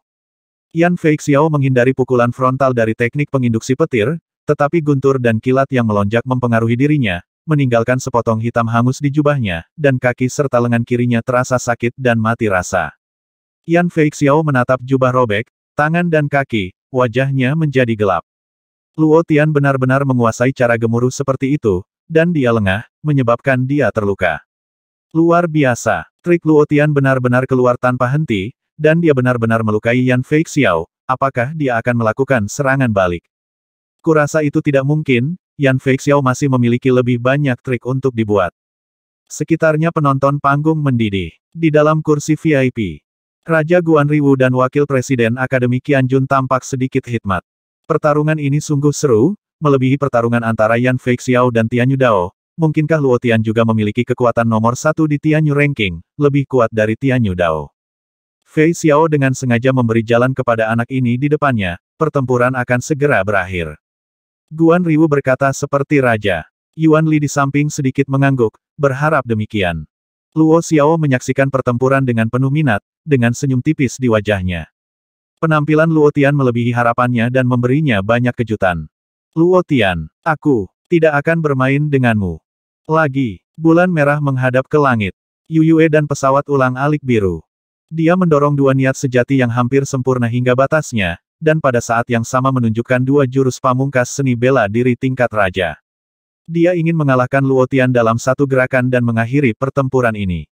Yan Feixiao menghindari pukulan frontal dari teknik penginduksi petir, tetapi guntur dan kilat yang melonjak mempengaruhi dirinya, meninggalkan sepotong hitam hangus di jubahnya, dan kaki serta lengan kirinya terasa sakit dan mati rasa. Yan Feixiao menatap jubah robek, tangan dan kaki, Wajahnya menjadi gelap. Luo Tian benar-benar menguasai cara gemuruh seperti itu, dan dia lengah, menyebabkan dia terluka. Luar biasa, trik Luo Tian benar-benar keluar tanpa henti, dan dia benar-benar melukai Yan Fei Xiao, apakah dia akan melakukan serangan balik? Kurasa itu tidak mungkin, Yan Fei Xiao masih memiliki lebih banyak trik untuk dibuat. Sekitarnya penonton panggung mendidih. Di dalam kursi VIP, Raja Guan Riwu dan Wakil Presiden Akademi Qianjun tampak sedikit hikmat. Pertarungan ini sungguh seru, melebihi pertarungan antara Yan Feixiao dan Tianyu Dao. Mungkinkah Luo Tian juga memiliki kekuatan nomor satu di Tianyu Ranking, lebih kuat dari Tianyu Dao? Fei Xiao dengan sengaja memberi jalan kepada anak ini di depannya, pertempuran akan segera berakhir. Guan Riwu berkata seperti raja. Yuan Li di samping sedikit mengangguk, berharap demikian. Luo Xiao menyaksikan pertempuran dengan penuh minat, dengan senyum tipis di wajahnya. Penampilan Luo Tian melebihi harapannya dan memberinya banyak kejutan. Luo Tian, aku, tidak akan bermain denganmu. Lagi, bulan merah menghadap ke langit. Yuyue dan pesawat ulang alik biru. Dia mendorong dua niat sejati yang hampir sempurna hingga batasnya, dan pada saat yang sama menunjukkan dua jurus pamungkas seni bela diri tingkat raja. Dia ingin mengalahkan Luotian dalam satu gerakan dan mengakhiri pertempuran ini.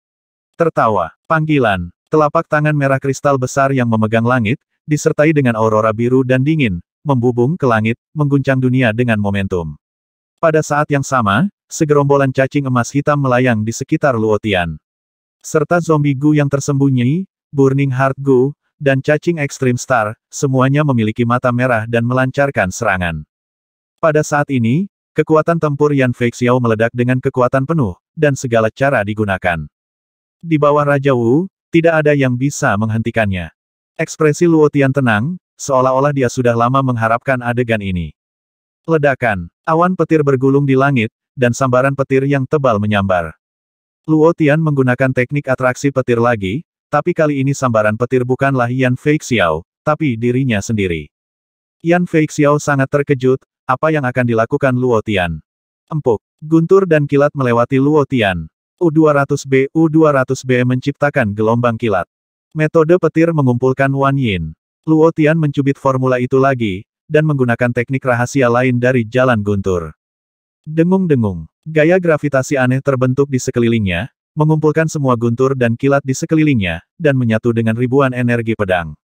Tertawa, panggilan, Telapak tangan merah kristal besar yang memegang langit, disertai dengan aurora biru dan dingin, membubung ke langit, mengguncang dunia dengan momentum. Pada saat yang sama, segerombolan cacing emas hitam melayang di sekitar Luotian. Serta zombie Gu yang tersembunyi, Burning Heart Gu, dan cacing Extreme Star, semuanya memiliki mata merah dan melancarkan serangan. Pada saat ini, kekuatan tempur Yan Xiao meledak dengan kekuatan penuh, dan segala cara digunakan. Di bawah Raja Wu, tidak ada yang bisa menghentikannya. Ekspresi Luotian tenang, seolah-olah dia sudah lama mengharapkan adegan ini. Ledakan, awan petir bergulung di langit, dan sambaran petir yang tebal menyambar. Luotian menggunakan teknik atraksi petir lagi, tapi kali ini sambaran petir bukanlah Yan Feixiao, tapi dirinya sendiri. Yan Feixiao sangat terkejut, apa yang akan dilakukan Luotian? Empuk, guntur dan kilat melewati Luotian. U-200B U-200B menciptakan gelombang kilat. Metode petir mengumpulkan Wan Yin. Luo Tian mencubit formula itu lagi, dan menggunakan teknik rahasia lain dari jalan guntur. Dengung-dengung, gaya gravitasi aneh terbentuk di sekelilingnya, mengumpulkan semua guntur dan kilat di sekelilingnya, dan menyatu dengan ribuan energi pedang.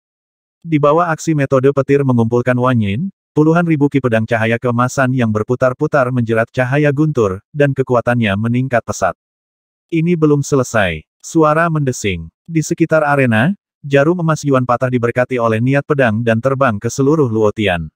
Di bawah aksi metode petir mengumpulkan Wan Yin, puluhan ribu ki pedang cahaya kemasan yang berputar-putar menjerat cahaya guntur, dan kekuatannya meningkat pesat. Ini belum selesai. Suara mendesing. Di sekitar arena, jarum emas Yuan patah diberkati oleh niat pedang dan terbang ke seluruh Luotian.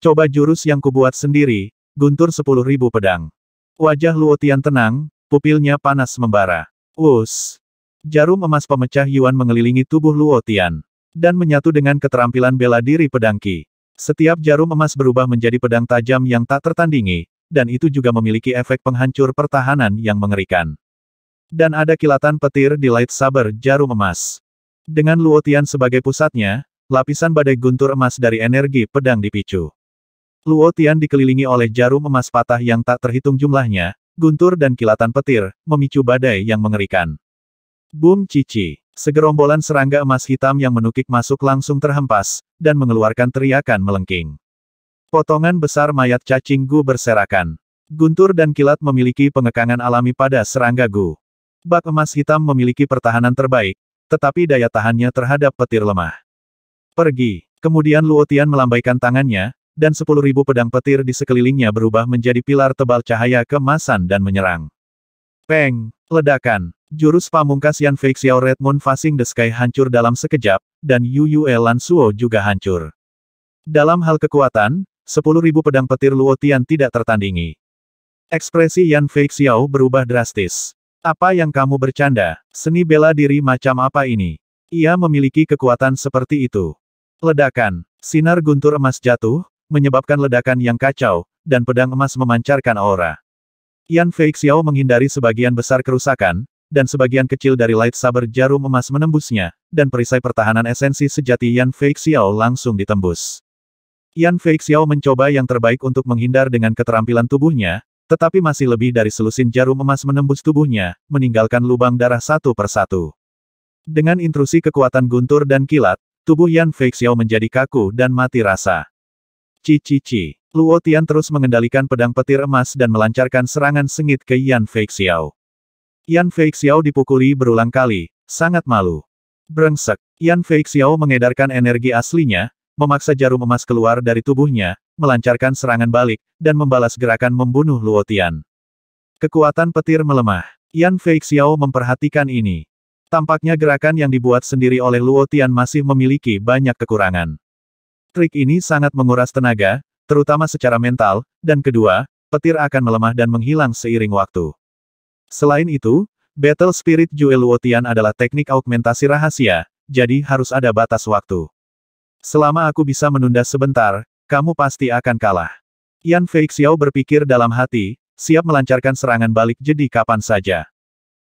Coba jurus yang kubuat sendiri, guntur sepuluh ribu pedang. Wajah Luotian tenang, pupilnya panas membara. Us. Jarum emas pemecah Yuan mengelilingi tubuh Luotian. Dan menyatu dengan keterampilan bela diri pedangki. Setiap jarum emas berubah menjadi pedang tajam yang tak tertandingi, dan itu juga memiliki efek penghancur pertahanan yang mengerikan. Dan ada kilatan petir di light saber jarum emas. Dengan Luotian sebagai pusatnya, lapisan badai guntur emas dari energi pedang dipicu. Luotian dikelilingi oleh jarum emas patah yang tak terhitung jumlahnya, guntur dan kilatan petir, memicu badai yang mengerikan. Boom cici. Segerombolan serangga emas hitam yang menukik masuk langsung terhempas, dan mengeluarkan teriakan melengking. Potongan besar mayat cacing gu berserakan. Guntur dan kilat memiliki pengekangan alami pada serangga gu. Bak emas hitam memiliki pertahanan terbaik, tetapi daya tahannya terhadap petir lemah. Pergi. Kemudian Luotian melambaikan tangannya, dan sepuluh ribu pedang petir di sekelilingnya berubah menjadi pilar tebal cahaya kemasan dan menyerang. Peng! Ledakan! Jurus pamungkas Yan Fei Xiao Red Moon the Sky hancur dalam sekejap, dan Yu Yue Lan Suo juga hancur. Dalam hal kekuatan, sepuluh ribu pedang petir Luotian tidak tertandingi. Ekspresi Yan Fei Xiao berubah drastis. Apa yang kamu bercanda? Seni bela diri macam apa ini? Ia memiliki kekuatan seperti itu. Ledakan. Sinar guntur emas jatuh, menyebabkan ledakan yang kacau, dan pedang emas memancarkan aura. Yan Fei Xiao menghindari sebagian besar kerusakan, dan sebagian kecil dari light saber jarum emas menembusnya, dan perisai pertahanan esensi sejati Yan Fei Xiao langsung ditembus. Yan Fei Xiao mencoba yang terbaik untuk menghindar dengan keterampilan tubuhnya, tetapi masih lebih dari selusin jarum emas menembus tubuhnya, meninggalkan lubang darah satu persatu. Dengan intrusi kekuatan guntur dan kilat, tubuh Yan Feixiao menjadi kaku dan mati rasa. Cici-ci, Luo Tian terus mengendalikan pedang petir emas dan melancarkan serangan sengit ke Yan Feixiao. Yan Feixiao dipukuli berulang kali, sangat malu. Brengsek, Yan Feixiao mengedarkan energi aslinya, memaksa jarum emas keluar dari tubuhnya, melancarkan serangan balik, dan membalas gerakan membunuh Luotian. Kekuatan petir melemah. Yan Feixiao memperhatikan ini. Tampaknya gerakan yang dibuat sendiri oleh Luotian masih memiliki banyak kekurangan. Trik ini sangat menguras tenaga, terutama secara mental, dan kedua, petir akan melemah dan menghilang seiring waktu. Selain itu, Battle Spirit Jewel Luotian adalah teknik augmentasi rahasia, jadi harus ada batas waktu. Selama aku bisa menunda sebentar, kamu pasti akan kalah. Yan Feixiao berpikir dalam hati, siap melancarkan serangan balik jadi kapan saja.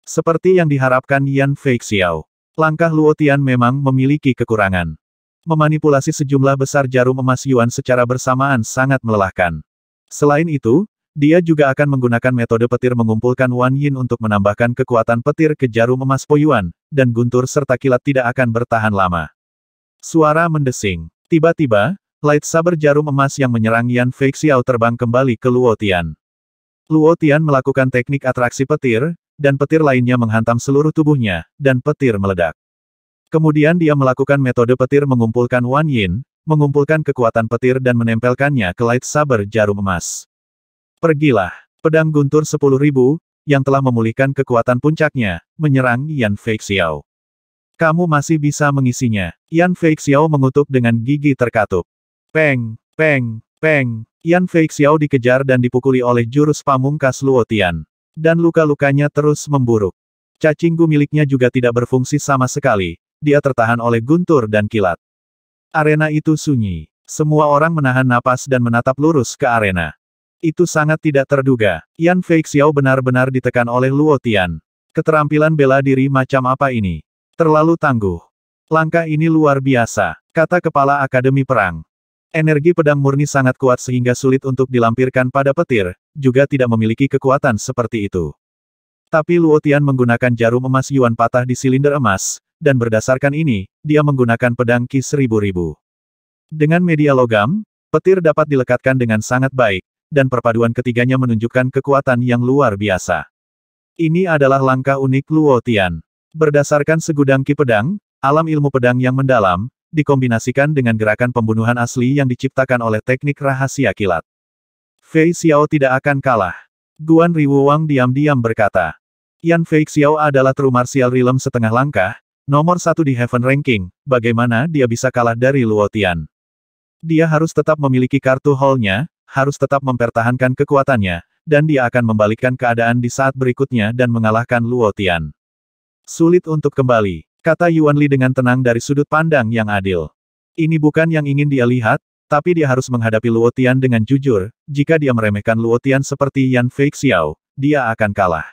Seperti yang diharapkan Yan Feixiao. Langkah Luo Tian memang memiliki kekurangan. Memanipulasi sejumlah besar jarum emas Yuan secara bersamaan sangat melelahkan. Selain itu, dia juga akan menggunakan metode petir mengumpulkan Wan Yin untuk menambahkan kekuatan petir ke jarum emas Poyuan, dan guntur serta kilat tidak akan bertahan lama. Suara mendesing. Tiba-tiba, Lightsaber jarum emas yang menyerang Yan Feixiao terbang kembali ke Luotian. Luotian melakukan teknik atraksi petir, dan petir lainnya menghantam seluruh tubuhnya, dan petir meledak. Kemudian dia melakukan metode petir mengumpulkan Wan Yin, mengumpulkan kekuatan petir dan menempelkannya ke Light saber jarum emas. Pergilah, pedang guntur ribu yang telah memulihkan kekuatan puncaknya, menyerang Yan Feixiao. Kamu masih bisa mengisinya. Yan Feixiao mengutuk dengan gigi terkatup. Peng, peng, peng. Yan Feixiao dikejar dan dipukuli oleh jurus pamungkas Luotian. Dan luka-lukanya terus memburuk. Cacinggu miliknya juga tidak berfungsi sama sekali. Dia tertahan oleh guntur dan kilat. Arena itu sunyi. Semua orang menahan napas dan menatap lurus ke arena. Itu sangat tidak terduga. Yan Feixiao benar-benar ditekan oleh Luotian. Keterampilan bela diri macam apa ini? Terlalu tangguh. Langkah ini luar biasa, kata kepala Akademi Perang. Energi pedang murni sangat kuat sehingga sulit untuk dilampirkan pada petir, juga tidak memiliki kekuatan seperti itu. Tapi Luo Tian menggunakan jarum emas Yuan patah di silinder emas, dan berdasarkan ini, dia menggunakan pedang Ki seribu-ribu. Dengan media logam, petir dapat dilekatkan dengan sangat baik, dan perpaduan ketiganya menunjukkan kekuatan yang luar biasa. Ini adalah langkah unik Luo Tian. Berdasarkan segudang Ki pedang, alam ilmu pedang yang mendalam, dikombinasikan dengan gerakan pembunuhan asli yang diciptakan oleh teknik rahasia kilat. Fei Xiao tidak akan kalah. Guan Riwuang diam-diam berkata. Yan Fei Xiao adalah true martial realm setengah langkah, nomor satu di Heaven Ranking, bagaimana dia bisa kalah dari Luo Tian? Dia harus tetap memiliki kartu hall-nya, harus tetap mempertahankan kekuatannya, dan dia akan membalikkan keadaan di saat berikutnya dan mengalahkan Luo Tian. Sulit untuk kembali. Kata Yuan Li dengan tenang dari sudut pandang yang adil. Ini bukan yang ingin dia lihat, tapi dia harus menghadapi Luotian dengan jujur, jika dia meremehkan Luotian seperti Yan Xiao, dia akan kalah.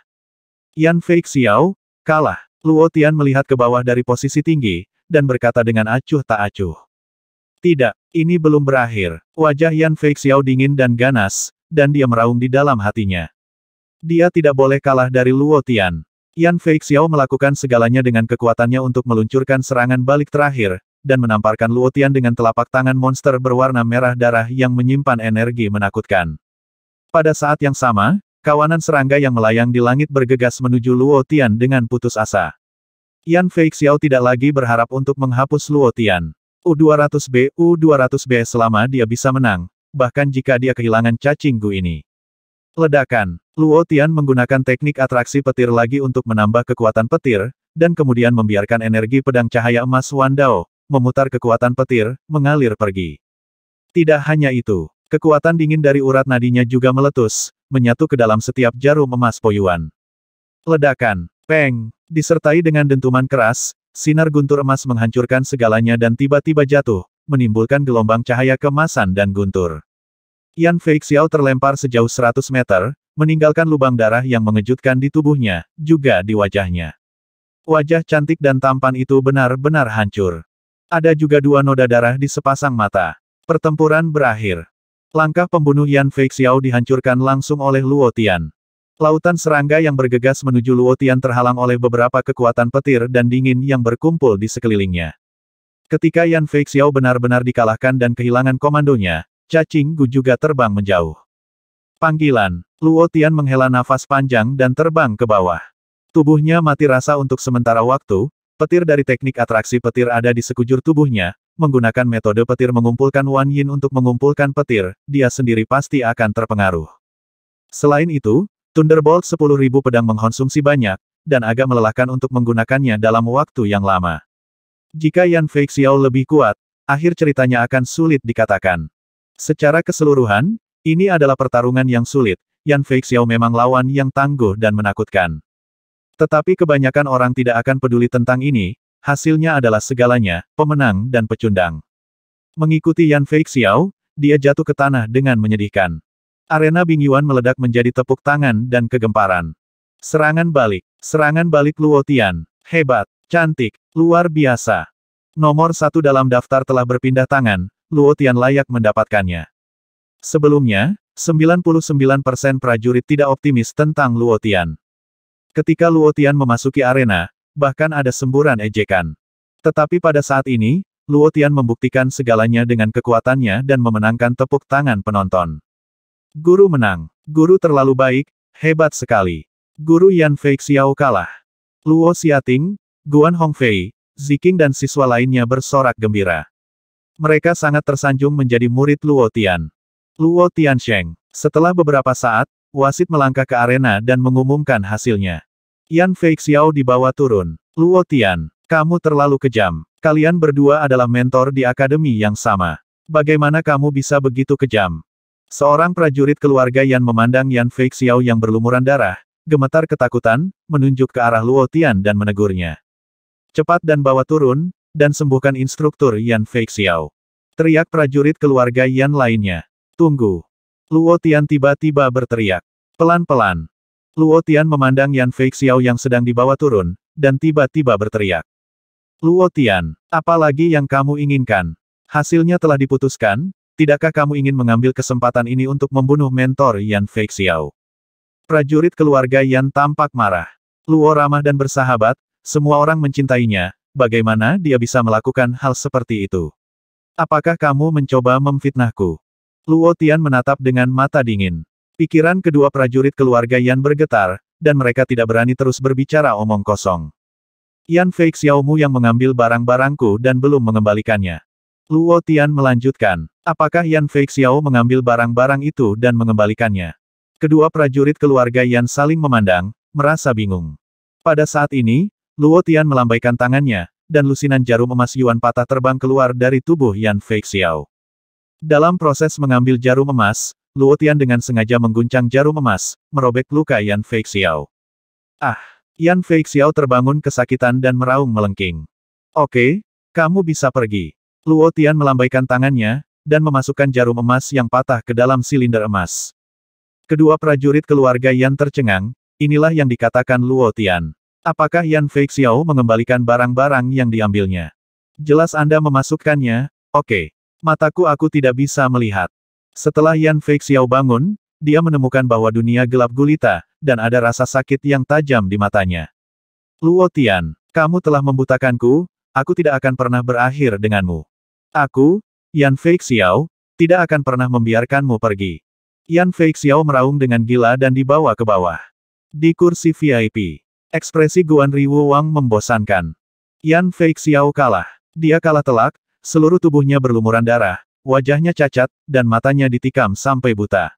Yan Xiao, kalah. Luotian melihat ke bawah dari posisi tinggi, dan berkata dengan acuh tak acuh. Tidak, ini belum berakhir. Wajah Yan Xiao dingin dan ganas, dan dia meraung di dalam hatinya. Dia tidak boleh kalah dari Luotian. Yan Fei Xiao melakukan segalanya dengan kekuatannya untuk meluncurkan serangan balik terakhir, dan menamparkan Luotian dengan telapak tangan monster berwarna merah darah yang menyimpan energi menakutkan. Pada saat yang sama, kawanan serangga yang melayang di langit bergegas menuju Luotian dengan putus asa. Yan Fei Xiao tidak lagi berharap untuk menghapus Luotian. U200B, U200B selama dia bisa menang, bahkan jika dia kehilangan cacing gu ini. Ledakan. Luo Tian menggunakan teknik atraksi petir lagi untuk menambah kekuatan petir, dan kemudian membiarkan energi pedang cahaya emas Wandao, memutar kekuatan petir, mengalir pergi. Tidak hanya itu, kekuatan dingin dari urat nadinya juga meletus, menyatu ke dalam setiap jarum emas Poyuan. Ledakan. Peng. Disertai dengan dentuman keras, sinar guntur emas menghancurkan segalanya dan tiba-tiba jatuh, menimbulkan gelombang cahaya kemasan dan guntur. Yan Feixiao terlempar sejauh 100 meter, meninggalkan lubang darah yang mengejutkan di tubuhnya, juga di wajahnya. Wajah cantik dan tampan itu benar-benar hancur. Ada juga dua noda darah di sepasang mata. Pertempuran berakhir. Langkah pembunuh Yan Feixiao dihancurkan langsung oleh Luo Tian. Lautan serangga yang bergegas menuju Luo Tian terhalang oleh beberapa kekuatan petir dan dingin yang berkumpul di sekelilingnya. Ketika Yan Feixiao benar-benar dikalahkan dan kehilangan komandonya, Cacing Gu juga terbang menjauh. Panggilan, Luo Tian menghela nafas panjang dan terbang ke bawah. Tubuhnya mati rasa untuk sementara waktu, petir dari teknik atraksi petir ada di sekujur tubuhnya, menggunakan metode petir mengumpulkan Wan Yin untuk mengumpulkan petir, dia sendiri pasti akan terpengaruh. Selain itu, Thunderbolt 10.000 pedang mengkonsumsi banyak, dan agak melelahkan untuk menggunakannya dalam waktu yang lama. Jika Yan Feixiao lebih kuat, akhir ceritanya akan sulit dikatakan. Secara keseluruhan, ini adalah pertarungan yang sulit, Yan Feixiao memang lawan yang tangguh dan menakutkan. Tetapi kebanyakan orang tidak akan peduli tentang ini, hasilnya adalah segalanya, pemenang dan pecundang. Mengikuti Yan Feixiao, dia jatuh ke tanah dengan menyedihkan. Arena Bingyuan meledak menjadi tepuk tangan dan kegemparan. Serangan balik, serangan balik Luo Tian, hebat, cantik, luar biasa. Nomor satu dalam daftar telah berpindah tangan, Luo Tian layak mendapatkannya. Sebelumnya, 99% prajurit tidak optimis tentang Luo Tian. Ketika Luo Tian memasuki arena, bahkan ada semburan ejekan. Tetapi pada saat ini, Luo Tian membuktikan segalanya dengan kekuatannya dan memenangkan tepuk tangan penonton. Guru menang. Guru terlalu baik, hebat sekali. Guru Yan Fei Xiao kalah. Luo Xiating, Guan Hongfei, Ziking dan siswa lainnya bersorak gembira. Mereka sangat tersanjung menjadi murid Luo Tian. Luo Tian Sheng. Setelah beberapa saat, wasit melangkah ke arena dan mengumumkan hasilnya. Yan Feixiao dibawa turun. Luo Tian, kamu terlalu kejam. Kalian berdua adalah mentor di akademi yang sama. Bagaimana kamu bisa begitu kejam? Seorang prajurit keluarga Yan memandang Yan Feixiao yang berlumuran darah, gemetar ketakutan, menunjuk ke arah Luo Tian dan menegurnya. Cepat dan bawa turun, dan sembuhkan instruktur Yan Feixiao. Teriak prajurit keluarga Yan lainnya. Tunggu. Luo Tian tiba-tiba berteriak. Pelan-pelan. Luo Tian memandang Yan Feixiao yang sedang dibawa turun, dan tiba-tiba berteriak. Luo Tian, apalagi yang kamu inginkan? Hasilnya telah diputuskan, tidakkah kamu ingin mengambil kesempatan ini untuk membunuh mentor Yan Feixiao? Prajurit keluarga Yan tampak marah. Luo ramah dan bersahabat, semua orang mencintainya, Bagaimana dia bisa melakukan hal seperti itu? Apakah kamu mencoba memfitnahku? Luo Tian menatap dengan mata dingin. Pikiran kedua prajurit keluarga Yan bergetar, dan mereka tidak berani terus berbicara omong kosong. Yan Fei Xiaomu yang mengambil barang-barangku dan belum mengembalikannya. Luo Tian melanjutkan, apakah Yan Fei Xiao mengambil barang-barang itu dan mengembalikannya? Kedua prajurit keluarga Yan saling memandang, merasa bingung. Pada saat ini, Luo Tian melambaikan tangannya, dan lusinan jarum emas Yuan patah terbang keluar dari tubuh Yan Feixiao. Dalam proses mengambil jarum emas, Luo Tian dengan sengaja mengguncang jarum emas, merobek luka Yan Feixiao. Ah! Yan Feixiao terbangun kesakitan dan meraung melengking. Oke, kamu bisa pergi. Luo Tian melambaikan tangannya, dan memasukkan jarum emas yang patah ke dalam silinder emas. Kedua prajurit keluarga Yan tercengang, inilah yang dikatakan Luo Tian. Apakah Yan Feixiao mengembalikan barang-barang yang diambilnya? Jelas Anda memasukkannya, oke. Okay. Mataku aku tidak bisa melihat. Setelah Yan Feixiao bangun, dia menemukan bahwa dunia gelap gulita, dan ada rasa sakit yang tajam di matanya. Luo Tian, kamu telah membutakanku, aku tidak akan pernah berakhir denganmu. Aku, Yan Feixiao, tidak akan pernah membiarkanmu pergi. Yan Feixiao meraung dengan gila dan dibawa ke bawah. Di kursi VIP, Ekspresi Guan Riwu Wang membosankan. Yan Xiao kalah. Dia kalah telak, seluruh tubuhnya berlumuran darah, wajahnya cacat, dan matanya ditikam sampai buta.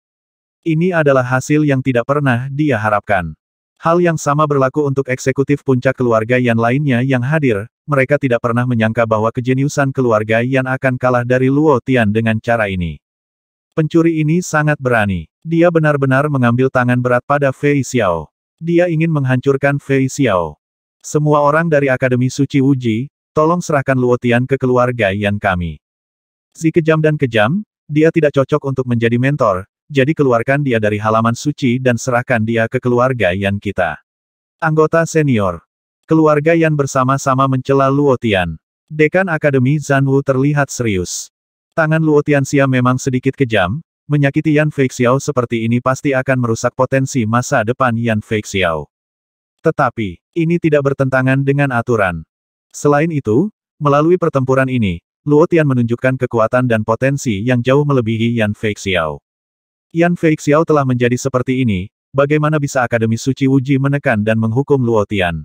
Ini adalah hasil yang tidak pernah dia harapkan. Hal yang sama berlaku untuk eksekutif puncak keluarga Yan lainnya yang hadir, mereka tidak pernah menyangka bahwa kejeniusan keluarga Yan akan kalah dari Luo Tian dengan cara ini. Pencuri ini sangat berani. Dia benar-benar mengambil tangan berat pada Fei Xiao. Dia ingin menghancurkan Fei Xiao. Semua orang dari Akademi Suci Wuji, tolong serahkan Luotian ke keluarga Yan kami. Si kejam dan kejam, dia tidak cocok untuk menjadi mentor, jadi keluarkan dia dari halaman suci dan serahkan dia ke keluarga Yan kita. Anggota senior. Keluarga Yan bersama-sama mencela Luotian. Dekan Akademi Zanwu terlihat serius. Tangan Luotian Xia memang sedikit kejam, Menyakiti Yan Feixiao seperti ini pasti akan merusak potensi masa depan Yan Feixiao. Tetapi, ini tidak bertentangan dengan aturan. Selain itu, melalui pertempuran ini, Luo Tian menunjukkan kekuatan dan potensi yang jauh melebihi Yan Feixiao. Yan Feixiao telah menjadi seperti ini, bagaimana bisa Akademi Suci Wuji menekan dan menghukum Luo Tian?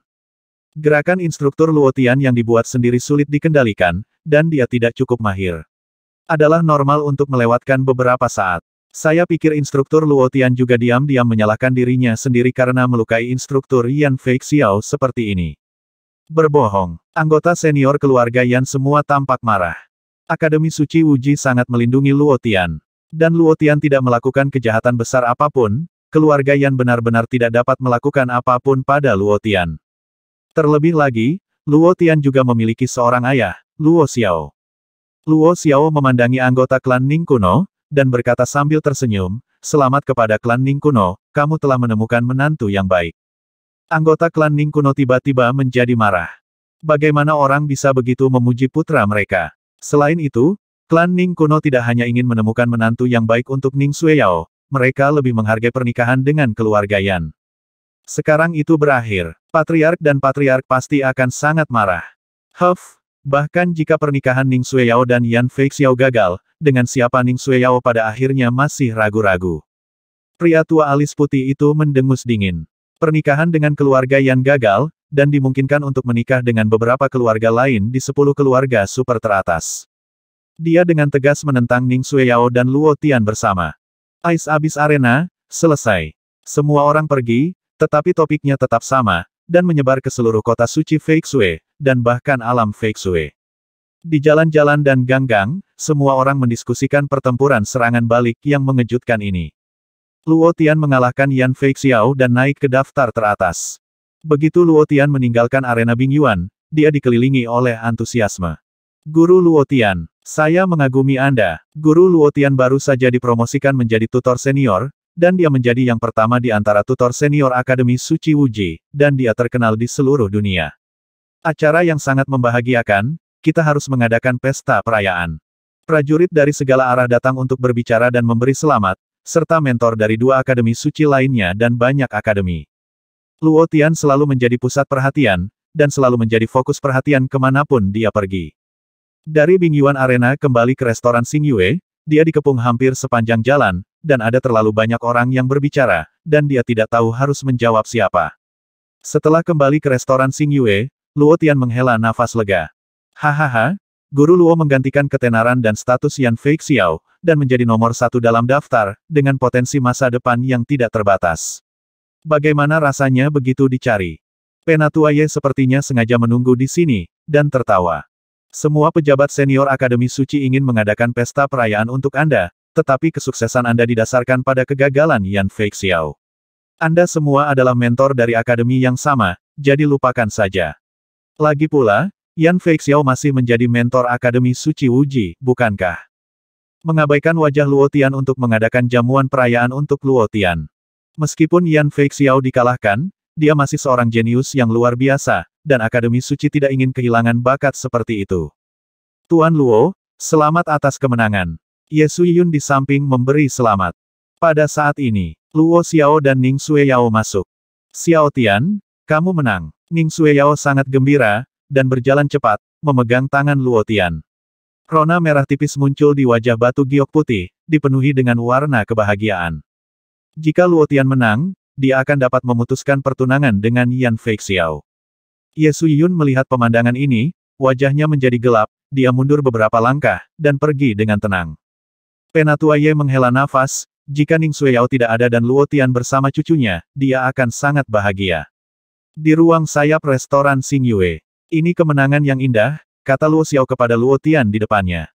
Gerakan instruktur Luo Tian yang dibuat sendiri sulit dikendalikan, dan dia tidak cukup mahir. Adalah normal untuk melewatkan beberapa saat. Saya pikir instruktur Luo Tian juga diam-diam menyalahkan dirinya sendiri karena melukai instruktur Yan Fei Xiao seperti ini. Berbohong. Anggota senior keluarga Yan semua tampak marah. Akademi Suci Wuji sangat melindungi Luo Tian. Dan Luo Tian tidak melakukan kejahatan besar apapun, keluarga Yan benar-benar tidak dapat melakukan apapun pada Luo Tian. Terlebih lagi, Luo Tian juga memiliki seorang ayah, Luo Xiao. Luo Xiao memandangi anggota klan Ning kuno, dan berkata sambil tersenyum, selamat kepada klan Ning kuno, kamu telah menemukan menantu yang baik. Anggota klan Ning kuno tiba-tiba menjadi marah. Bagaimana orang bisa begitu memuji putra mereka? Selain itu, klan Ning kuno tidak hanya ingin menemukan menantu yang baik untuk Ning Suyao, mereka lebih menghargai pernikahan dengan keluarga Yan. Sekarang itu berakhir, patriark dan patriark pasti akan sangat marah. Huff, Bahkan jika pernikahan Ning Sueyao dan Yan Feixiao gagal, dengan siapa Ning Sueyao pada akhirnya masih ragu-ragu. Pria tua alis putih itu mendengus dingin. Pernikahan dengan keluarga Yan gagal, dan dimungkinkan untuk menikah dengan beberapa keluarga lain di sepuluh keluarga super teratas. Dia dengan tegas menentang Ning Sueyao dan Luo Tian bersama. Ais abis arena, selesai. Semua orang pergi, tetapi topiknya tetap sama, dan menyebar ke seluruh kota suci Feixue dan bahkan alam Feng Shui. Di jalan-jalan dan gang-gang, semua orang mendiskusikan pertempuran serangan balik yang mengejutkan ini. Luo Tian mengalahkan Yan Fei Xiao dan naik ke daftar teratas. Begitu Luo Tian meninggalkan arena Bing Yuan, dia dikelilingi oleh antusiasme. Guru Luo Tian, saya mengagumi Anda. Guru Luo Tian baru saja dipromosikan menjadi tutor senior, dan dia menjadi yang pertama di antara tutor senior Akademi Suci Wuji, dan dia terkenal di seluruh dunia. Acara yang sangat membahagiakan, kita harus mengadakan pesta perayaan. Prajurit dari segala arah datang untuk berbicara dan memberi selamat, serta mentor dari dua akademi suci lainnya dan banyak akademi. Luo Tian selalu menjadi pusat perhatian, dan selalu menjadi fokus perhatian kemanapun dia pergi. Dari Bingyuan Arena kembali ke restoran Xing Yue, dia dikepung hampir sepanjang jalan, dan ada terlalu banyak orang yang berbicara, dan dia tidak tahu harus menjawab siapa. Setelah kembali ke restoran Xing Yue, Luo Tian menghela nafas lega. Hahaha, Guru Luo menggantikan ketenaran dan status Yan Fei Xiao, dan menjadi nomor satu dalam daftar, dengan potensi masa depan yang tidak terbatas. Bagaimana rasanya begitu dicari? Penatua Ye sepertinya sengaja menunggu di sini, dan tertawa. Semua pejabat senior Akademi Suci ingin mengadakan pesta perayaan untuk Anda, tetapi kesuksesan Anda didasarkan pada kegagalan Yan Fei Xiao. Anda semua adalah mentor dari akademi yang sama, jadi lupakan saja. Lagi pula, Yan Feixiao masih menjadi mentor Akademi Suci Wuji, bukankah? Mengabaikan wajah Luo Tian untuk mengadakan jamuan perayaan untuk Luo Tian. Meskipun Yan Feixiao dikalahkan, dia masih seorang jenius yang luar biasa, dan Akademi Suci tidak ingin kehilangan bakat seperti itu. Tuan Luo, selamat atas kemenangan. Ye Sui Yun di samping memberi selamat. Pada saat ini, Luo Xiao dan Ning Sue Yao masuk. Xiao Tian, kamu menang. Ning Xueyao sangat gembira, dan berjalan cepat, memegang tangan Luotian. Tian. Rona merah tipis muncul di wajah batu giok putih, dipenuhi dengan warna kebahagiaan. Jika Luotian menang, dia akan dapat memutuskan pertunangan dengan Yan Feixiao. Ye Suyun melihat pemandangan ini, wajahnya menjadi gelap, dia mundur beberapa langkah, dan pergi dengan tenang. Penatua Ye menghela nafas, jika Ning Xueyao tidak ada dan Luotian bersama cucunya, dia akan sangat bahagia. Di ruang sayap restoran Sing Yue. Ini kemenangan yang indah, kata Luo Xiao kepada Luo Tian di depannya.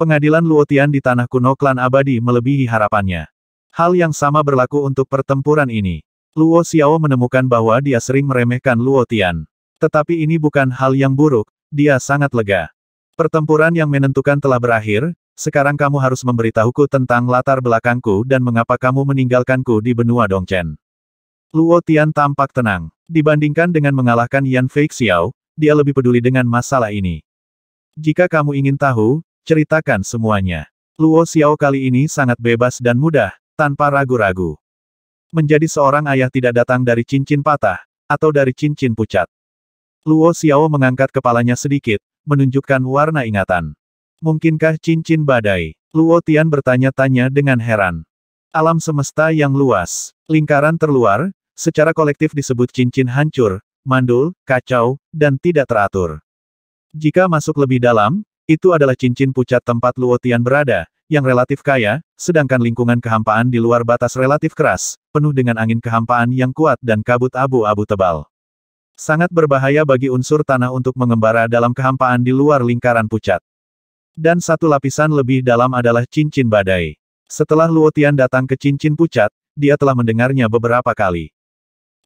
Pengadilan Luo Tian di tanah kuno klan abadi melebihi harapannya. Hal yang sama berlaku untuk pertempuran ini. Luo Xiao menemukan bahwa dia sering meremehkan Luo Tian. Tetapi ini bukan hal yang buruk, dia sangat lega. Pertempuran yang menentukan telah berakhir, sekarang kamu harus memberitahuku tentang latar belakangku dan mengapa kamu meninggalkanku di benua Dongchen. Luo Tian tampak tenang. Dibandingkan dengan mengalahkan Yan Fei Xiao, dia lebih peduli dengan masalah ini. Jika kamu ingin tahu, ceritakan semuanya. Luo Xiao kali ini sangat bebas dan mudah, tanpa ragu-ragu. Menjadi seorang ayah tidak datang dari cincin patah, atau dari cincin pucat. Luo Xiao mengangkat kepalanya sedikit, menunjukkan warna ingatan. Mungkinkah cincin badai? Luo Tian bertanya-tanya dengan heran. Alam semesta yang luas, lingkaran terluar, secara kolektif disebut cincin hancur, mandul, kacau, dan tidak teratur. Jika masuk lebih dalam, itu adalah cincin pucat tempat Luotian berada, yang relatif kaya, sedangkan lingkungan kehampaan di luar batas relatif keras, penuh dengan angin kehampaan yang kuat dan kabut abu-abu tebal. Sangat berbahaya bagi unsur tanah untuk mengembara dalam kehampaan di luar lingkaran pucat. Dan satu lapisan lebih dalam adalah cincin badai. Setelah Luotian datang ke cincin pucat, dia telah mendengarnya beberapa kali.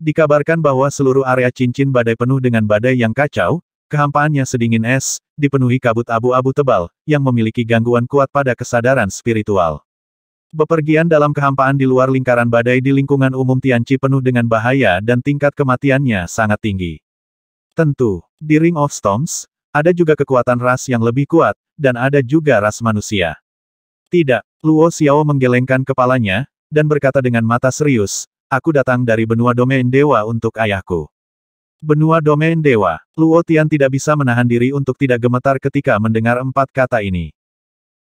Dikabarkan bahwa seluruh area cincin badai penuh dengan badai yang kacau, kehampaannya sedingin es, dipenuhi kabut abu-abu tebal, yang memiliki gangguan kuat pada kesadaran spiritual. Bepergian dalam kehampaan di luar lingkaran badai di lingkungan umum Tianci penuh dengan bahaya dan tingkat kematiannya sangat tinggi. Tentu, di Ring of Storms, ada juga kekuatan ras yang lebih kuat, dan ada juga ras manusia. Tidak, Luo Xiao menggelengkan kepalanya, dan berkata dengan mata serius, Aku datang dari benua domain dewa untuk ayahku. Benua domain dewa, Luo Tian tidak bisa menahan diri untuk tidak gemetar ketika mendengar empat kata ini.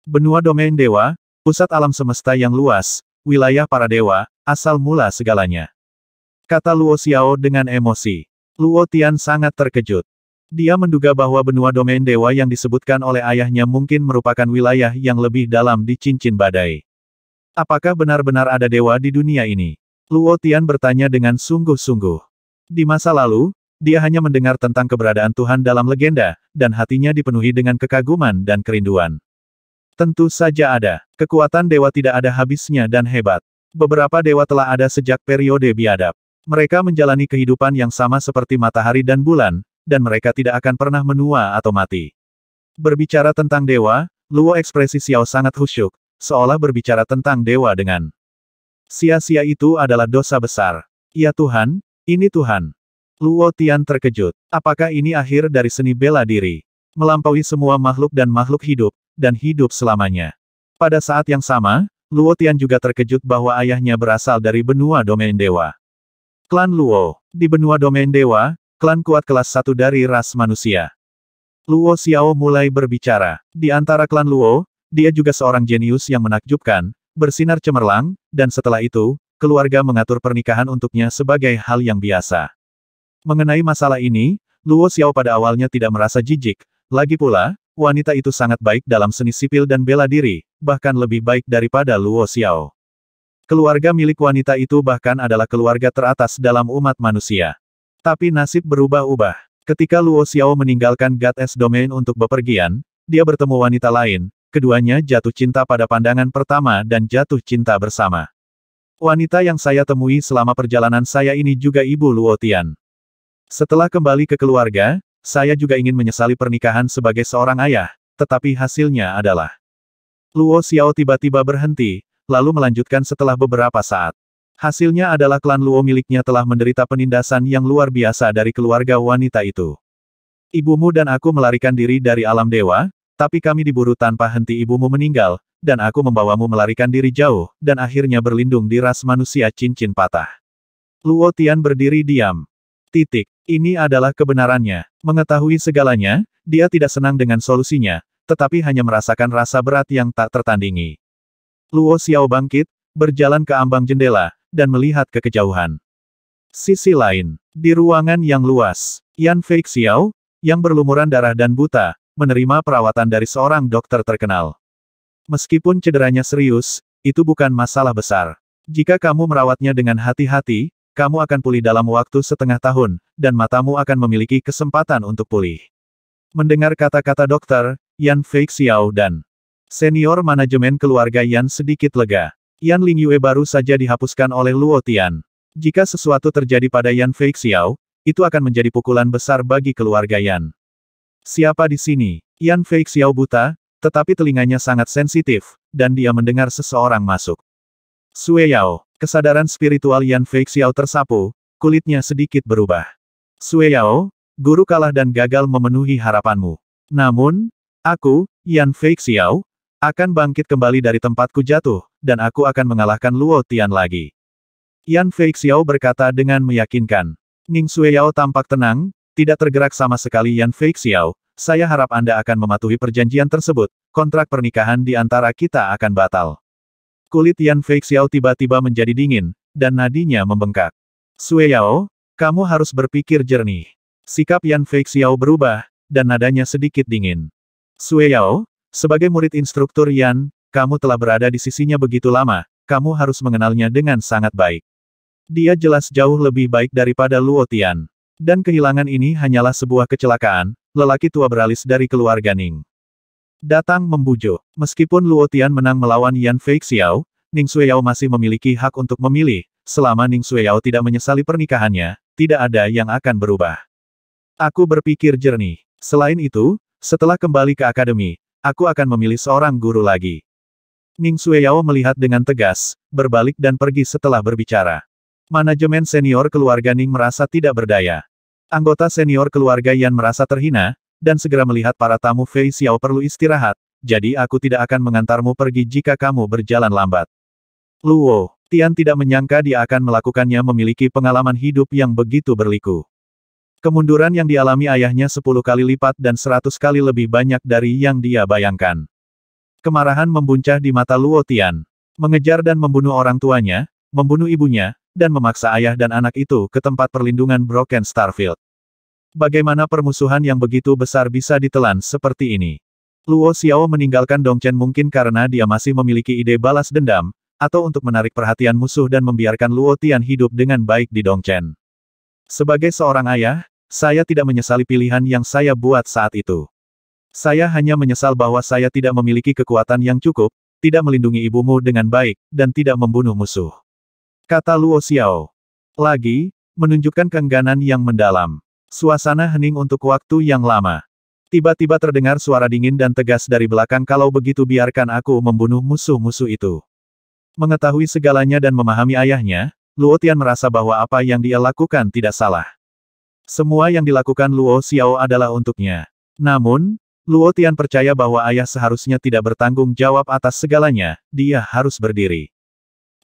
Benua domain dewa, pusat alam semesta yang luas, wilayah para dewa, asal mula segalanya. Kata Luo Xiao dengan emosi. Luo Tian sangat terkejut. Dia menduga bahwa benua domain dewa yang disebutkan oleh ayahnya mungkin merupakan wilayah yang lebih dalam di cincin badai. Apakah benar-benar ada dewa di dunia ini? Luo Tian bertanya dengan sungguh-sungguh. Di masa lalu, dia hanya mendengar tentang keberadaan Tuhan dalam legenda, dan hatinya dipenuhi dengan kekaguman dan kerinduan. Tentu saja ada. Kekuatan dewa tidak ada habisnya dan hebat. Beberapa dewa telah ada sejak periode biadab. Mereka menjalani kehidupan yang sama seperti matahari dan bulan, dan mereka tidak akan pernah menua atau mati. Berbicara tentang dewa, Luo ekspresi Xiao sangat khusyuk, seolah berbicara tentang dewa dengan Sia-sia itu adalah dosa besar. Ya Tuhan, ini Tuhan. Luo Tian terkejut. Apakah ini akhir dari seni bela diri? Melampaui semua makhluk dan makhluk hidup, dan hidup selamanya. Pada saat yang sama, Luo Tian juga terkejut bahwa ayahnya berasal dari benua domain dewa. Klan Luo. Di benua domain dewa, klan kuat kelas satu dari ras manusia. Luo Xiao mulai berbicara. Di antara klan Luo, dia juga seorang jenius yang menakjubkan, bersinar cemerlang, dan setelah itu, keluarga mengatur pernikahan untuknya sebagai hal yang biasa. Mengenai masalah ini, Luo Xiao pada awalnya tidak merasa jijik, lagi pula, wanita itu sangat baik dalam seni sipil dan bela diri, bahkan lebih baik daripada Luo Xiao. Keluarga milik wanita itu bahkan adalah keluarga teratas dalam umat manusia. Tapi nasib berubah-ubah. Ketika Luo Xiao meninggalkan Gods Domain untuk bepergian, dia bertemu wanita lain, keduanya jatuh cinta pada pandangan pertama dan jatuh cinta bersama. Wanita yang saya temui selama perjalanan saya ini juga Ibu Luotian. Setelah kembali ke keluarga, saya juga ingin menyesali pernikahan sebagai seorang ayah, tetapi hasilnya adalah. Luo Xiao tiba-tiba berhenti, lalu melanjutkan setelah beberapa saat. Hasilnya adalah klan Luo miliknya telah menderita penindasan yang luar biasa dari keluarga wanita itu. Ibumu dan aku melarikan diri dari alam dewa, tapi kami diburu tanpa henti ibumu meninggal, dan aku membawamu melarikan diri jauh, dan akhirnya berlindung di ras manusia cincin patah. Luo Tian berdiri diam. Titik. Ini adalah kebenarannya. Mengetahui segalanya, dia tidak senang dengan solusinya, tetapi hanya merasakan rasa berat yang tak tertandingi. Luo Xiao bangkit, berjalan ke ambang jendela, dan melihat ke kejauhan. Sisi lain, di ruangan yang luas, Yan Fei Xiao, yang berlumuran darah dan buta, menerima perawatan dari seorang dokter terkenal. Meskipun cederanya serius, itu bukan masalah besar. Jika kamu merawatnya dengan hati-hati, kamu akan pulih dalam waktu setengah tahun, dan matamu akan memiliki kesempatan untuk pulih. Mendengar kata-kata dokter, Yan Fei Xiao dan senior manajemen keluarga Yan sedikit lega. Yan Yue baru saja dihapuskan oleh Luo Tian. Jika sesuatu terjadi pada Yan Fei Xiao, itu akan menjadi pukulan besar bagi keluarga Yan. Siapa di sini? Yan Fei Xiao buta, tetapi telinganya sangat sensitif, dan dia mendengar seseorang masuk. Sue Yao, kesadaran spiritual Yan Fei Xiao tersapu, kulitnya sedikit berubah. Sue Yao, guru kalah dan gagal memenuhi harapanmu. Namun, aku, Yan Fei Xiao, akan bangkit kembali dari tempatku jatuh, dan aku akan mengalahkan Luo Tian lagi. Yan Fei Xiao berkata dengan meyakinkan. Ning Sue Yao tampak tenang, tidak tergerak sama sekali Yan Feixiao, saya harap Anda akan mematuhi perjanjian tersebut, kontrak pernikahan di antara kita akan batal. Kulit Yan Feixiao tiba-tiba menjadi dingin, dan nadinya membengkak. Sue Yao, kamu harus berpikir jernih. Sikap Yan Feixiao berubah, dan nadanya sedikit dingin. Sue Yao, sebagai murid instruktur Yan, kamu telah berada di sisinya begitu lama, kamu harus mengenalnya dengan sangat baik. Dia jelas jauh lebih baik daripada Luo Tian. Dan kehilangan ini hanyalah sebuah kecelakaan, lelaki tua beralis dari keluarga Ning. Datang membujuk. Meskipun Luo Tian menang melawan Yan Feixiao, Ning Xueyao masih memiliki hak untuk memilih, selama Ning Xueyao tidak menyesali pernikahannya, tidak ada yang akan berubah. Aku berpikir jernih. Selain itu, setelah kembali ke akademi, aku akan memilih seorang guru lagi. Ning Xueyao melihat dengan tegas, berbalik dan pergi setelah berbicara. Manajemen senior keluarga Ning merasa tidak berdaya. Anggota senior keluarga Yan merasa terhina, dan segera melihat para tamu Fei Xiao perlu istirahat, jadi aku tidak akan mengantarmu pergi jika kamu berjalan lambat. Luo, Tian tidak menyangka dia akan melakukannya memiliki pengalaman hidup yang begitu berliku. Kemunduran yang dialami ayahnya sepuluh kali lipat dan seratus kali lebih banyak dari yang dia bayangkan. Kemarahan membuncah di mata Luo Tian. Mengejar dan membunuh orang tuanya, membunuh ibunya, dan memaksa ayah dan anak itu ke tempat perlindungan Broken Starfield. Bagaimana permusuhan yang begitu besar bisa ditelan seperti ini? Luo Xiao meninggalkan Dongchen mungkin karena dia masih memiliki ide balas dendam, atau untuk menarik perhatian musuh dan membiarkan Luo Tian hidup dengan baik di Dongchen. Sebagai seorang ayah, saya tidak menyesali pilihan yang saya buat saat itu. Saya hanya menyesal bahwa saya tidak memiliki kekuatan yang cukup, tidak melindungi ibumu dengan baik, dan tidak membunuh musuh. Kata Luo Xiao. Lagi, menunjukkan keengganan yang mendalam. Suasana hening untuk waktu yang lama. Tiba-tiba terdengar suara dingin dan tegas dari belakang kalau begitu biarkan aku membunuh musuh-musuh itu. Mengetahui segalanya dan memahami ayahnya, Luo Tian merasa bahwa apa yang dia lakukan tidak salah. Semua yang dilakukan Luo Xiao adalah untuknya. Namun, Luo Tian percaya bahwa ayah seharusnya tidak bertanggung jawab atas segalanya, dia harus berdiri.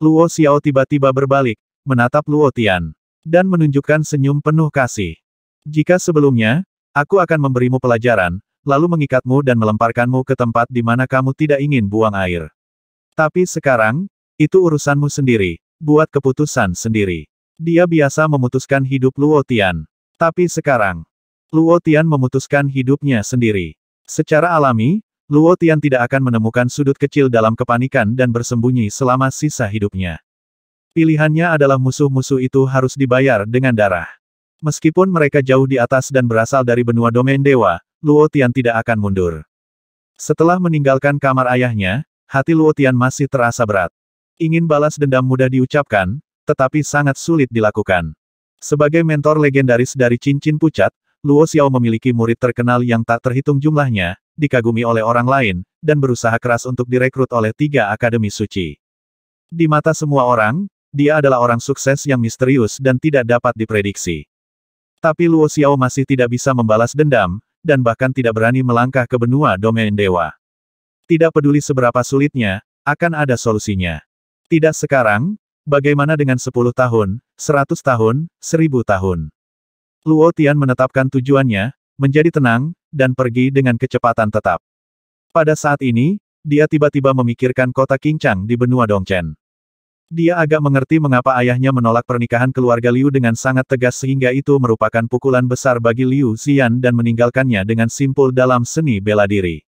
Luo Xiao tiba-tiba berbalik, menatap Luo Tian, dan menunjukkan senyum penuh kasih. Jika sebelumnya, aku akan memberimu pelajaran, lalu mengikatmu dan melemparkanmu ke tempat di mana kamu tidak ingin buang air. Tapi sekarang, itu urusanmu sendiri, buat keputusan sendiri. Dia biasa memutuskan hidup Luotian, Tapi sekarang, Luotian memutuskan hidupnya sendiri. Secara alami, Luotian tidak akan menemukan sudut kecil dalam kepanikan dan bersembunyi selama sisa hidupnya. Pilihannya adalah musuh-musuh itu harus dibayar dengan darah. Meskipun mereka jauh di atas dan berasal dari benua domain dewa, Luo Tian tidak akan mundur. Setelah meninggalkan kamar ayahnya, hati Luo Tian masih terasa berat. Ingin balas dendam mudah diucapkan, tetapi sangat sulit dilakukan. Sebagai mentor legendaris dari cincin pucat, Luo Xiao memiliki murid terkenal yang tak terhitung jumlahnya, dikagumi oleh orang lain, dan berusaha keras untuk direkrut oleh tiga akademi suci. Di mata semua orang, dia adalah orang sukses yang misterius dan tidak dapat diprediksi. Tapi Luo Xiao masih tidak bisa membalas dendam, dan bahkan tidak berani melangkah ke benua domain dewa. Tidak peduli seberapa sulitnya, akan ada solusinya. Tidak sekarang, bagaimana dengan 10 tahun, 100 tahun, 1000 tahun. Luo Tian menetapkan tujuannya, menjadi tenang, dan pergi dengan kecepatan tetap. Pada saat ini, dia tiba-tiba memikirkan kota Kincang di benua Dongchen. Dia agak mengerti mengapa ayahnya menolak pernikahan keluarga Liu dengan sangat tegas sehingga itu merupakan pukulan besar bagi Liu Xian dan meninggalkannya dengan simpul dalam seni bela diri.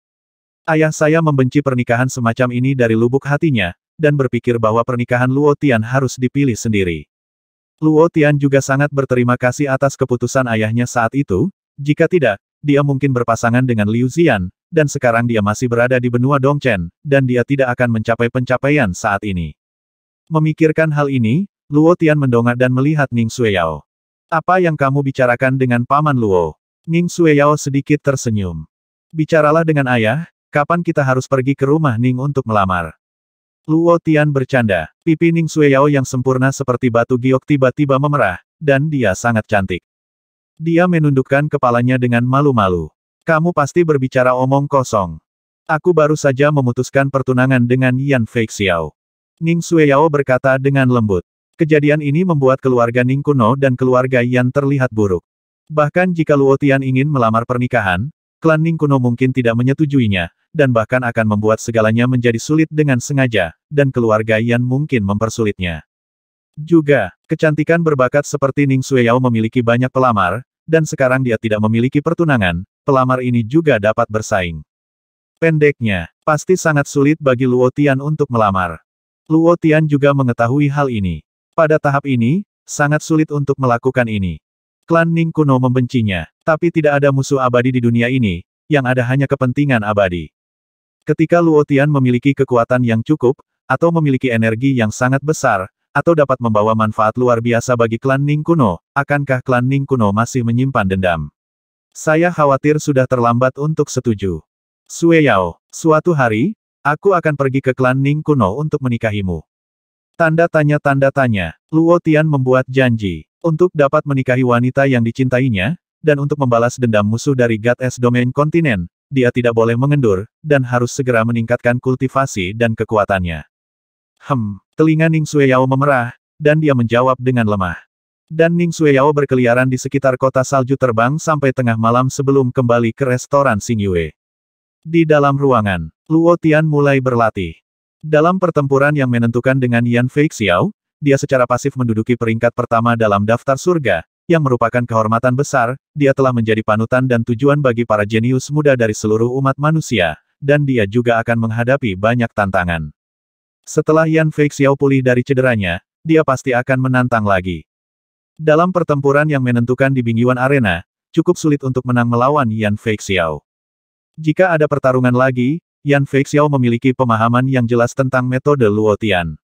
Ayah saya membenci pernikahan semacam ini dari lubuk hatinya, dan berpikir bahwa pernikahan Luo Tian harus dipilih sendiri. Luo Tian juga sangat berterima kasih atas keputusan ayahnya saat itu, jika tidak, dia mungkin berpasangan dengan Liu Xian, dan sekarang dia masih berada di benua Dongchen, dan dia tidak akan mencapai pencapaian saat ini. Memikirkan hal ini, Luo Tian mendongak dan melihat Ning Sueyao. Apa yang kamu bicarakan dengan Paman Luo? Ning Sueyao sedikit tersenyum. Bicaralah dengan ayah, kapan kita harus pergi ke rumah Ning untuk melamar? Luo Tian bercanda. Pipi Ning Sueyao yang sempurna seperti batu giok tiba-tiba memerah, dan dia sangat cantik. Dia menundukkan kepalanya dengan malu-malu. Kamu pasti berbicara omong kosong. Aku baru saja memutuskan pertunangan dengan Yan Feixiao. Ning Sueyao berkata dengan lembut. Kejadian ini membuat keluarga Ning Kuno dan keluarga Yan terlihat buruk. Bahkan jika Luo Tian ingin melamar pernikahan, klan Ning Kuno mungkin tidak menyetujuinya, dan bahkan akan membuat segalanya menjadi sulit dengan sengaja, dan keluarga Yan mungkin mempersulitnya. Juga, kecantikan berbakat seperti Ning Sueyao memiliki banyak pelamar, dan sekarang dia tidak memiliki pertunangan, pelamar ini juga dapat bersaing. Pendeknya, pasti sangat sulit bagi Luo Tian untuk melamar. Luo Tian juga mengetahui hal ini. Pada tahap ini, sangat sulit untuk melakukan ini. Klan Ning kuno membencinya, tapi tidak ada musuh abadi di dunia ini, yang ada hanya kepentingan abadi. Ketika Luo Tian memiliki kekuatan yang cukup, atau memiliki energi yang sangat besar, atau dapat membawa manfaat luar biasa bagi klan Ning kuno, akankah klan Ning kuno masih menyimpan dendam? Saya khawatir sudah terlambat untuk setuju. Sue Yao, suatu hari, Aku akan pergi ke klan Ning kuno untuk menikahimu. Tanda tanya tanda tanya, Luo Tian membuat janji untuk dapat menikahi wanita yang dicintainya, dan untuk membalas dendam musuh dari God S Domain Kontinen, dia tidak boleh mengendur, dan harus segera meningkatkan kultivasi dan kekuatannya. Hem, telinga Ning Yao memerah, dan dia menjawab dengan lemah. Dan Ning Yao berkeliaran di sekitar kota salju terbang sampai tengah malam sebelum kembali ke restoran Xingyue. Yue. Di dalam ruangan, Luo Tian mulai berlatih. Dalam pertempuran yang menentukan dengan Yan Feixiao, dia secara pasif menduduki peringkat pertama dalam daftar surga, yang merupakan kehormatan besar, dia telah menjadi panutan dan tujuan bagi para jenius muda dari seluruh umat manusia, dan dia juga akan menghadapi banyak tantangan. Setelah Yan Feixiao pulih dari cederanya, dia pasti akan menantang lagi. Dalam pertempuran yang menentukan di Bingyuan Arena, cukup sulit untuk menang melawan Yan Feixiao. Jika ada pertarungan lagi, Yan Feixiao memiliki pemahaman yang jelas tentang metode Luotian.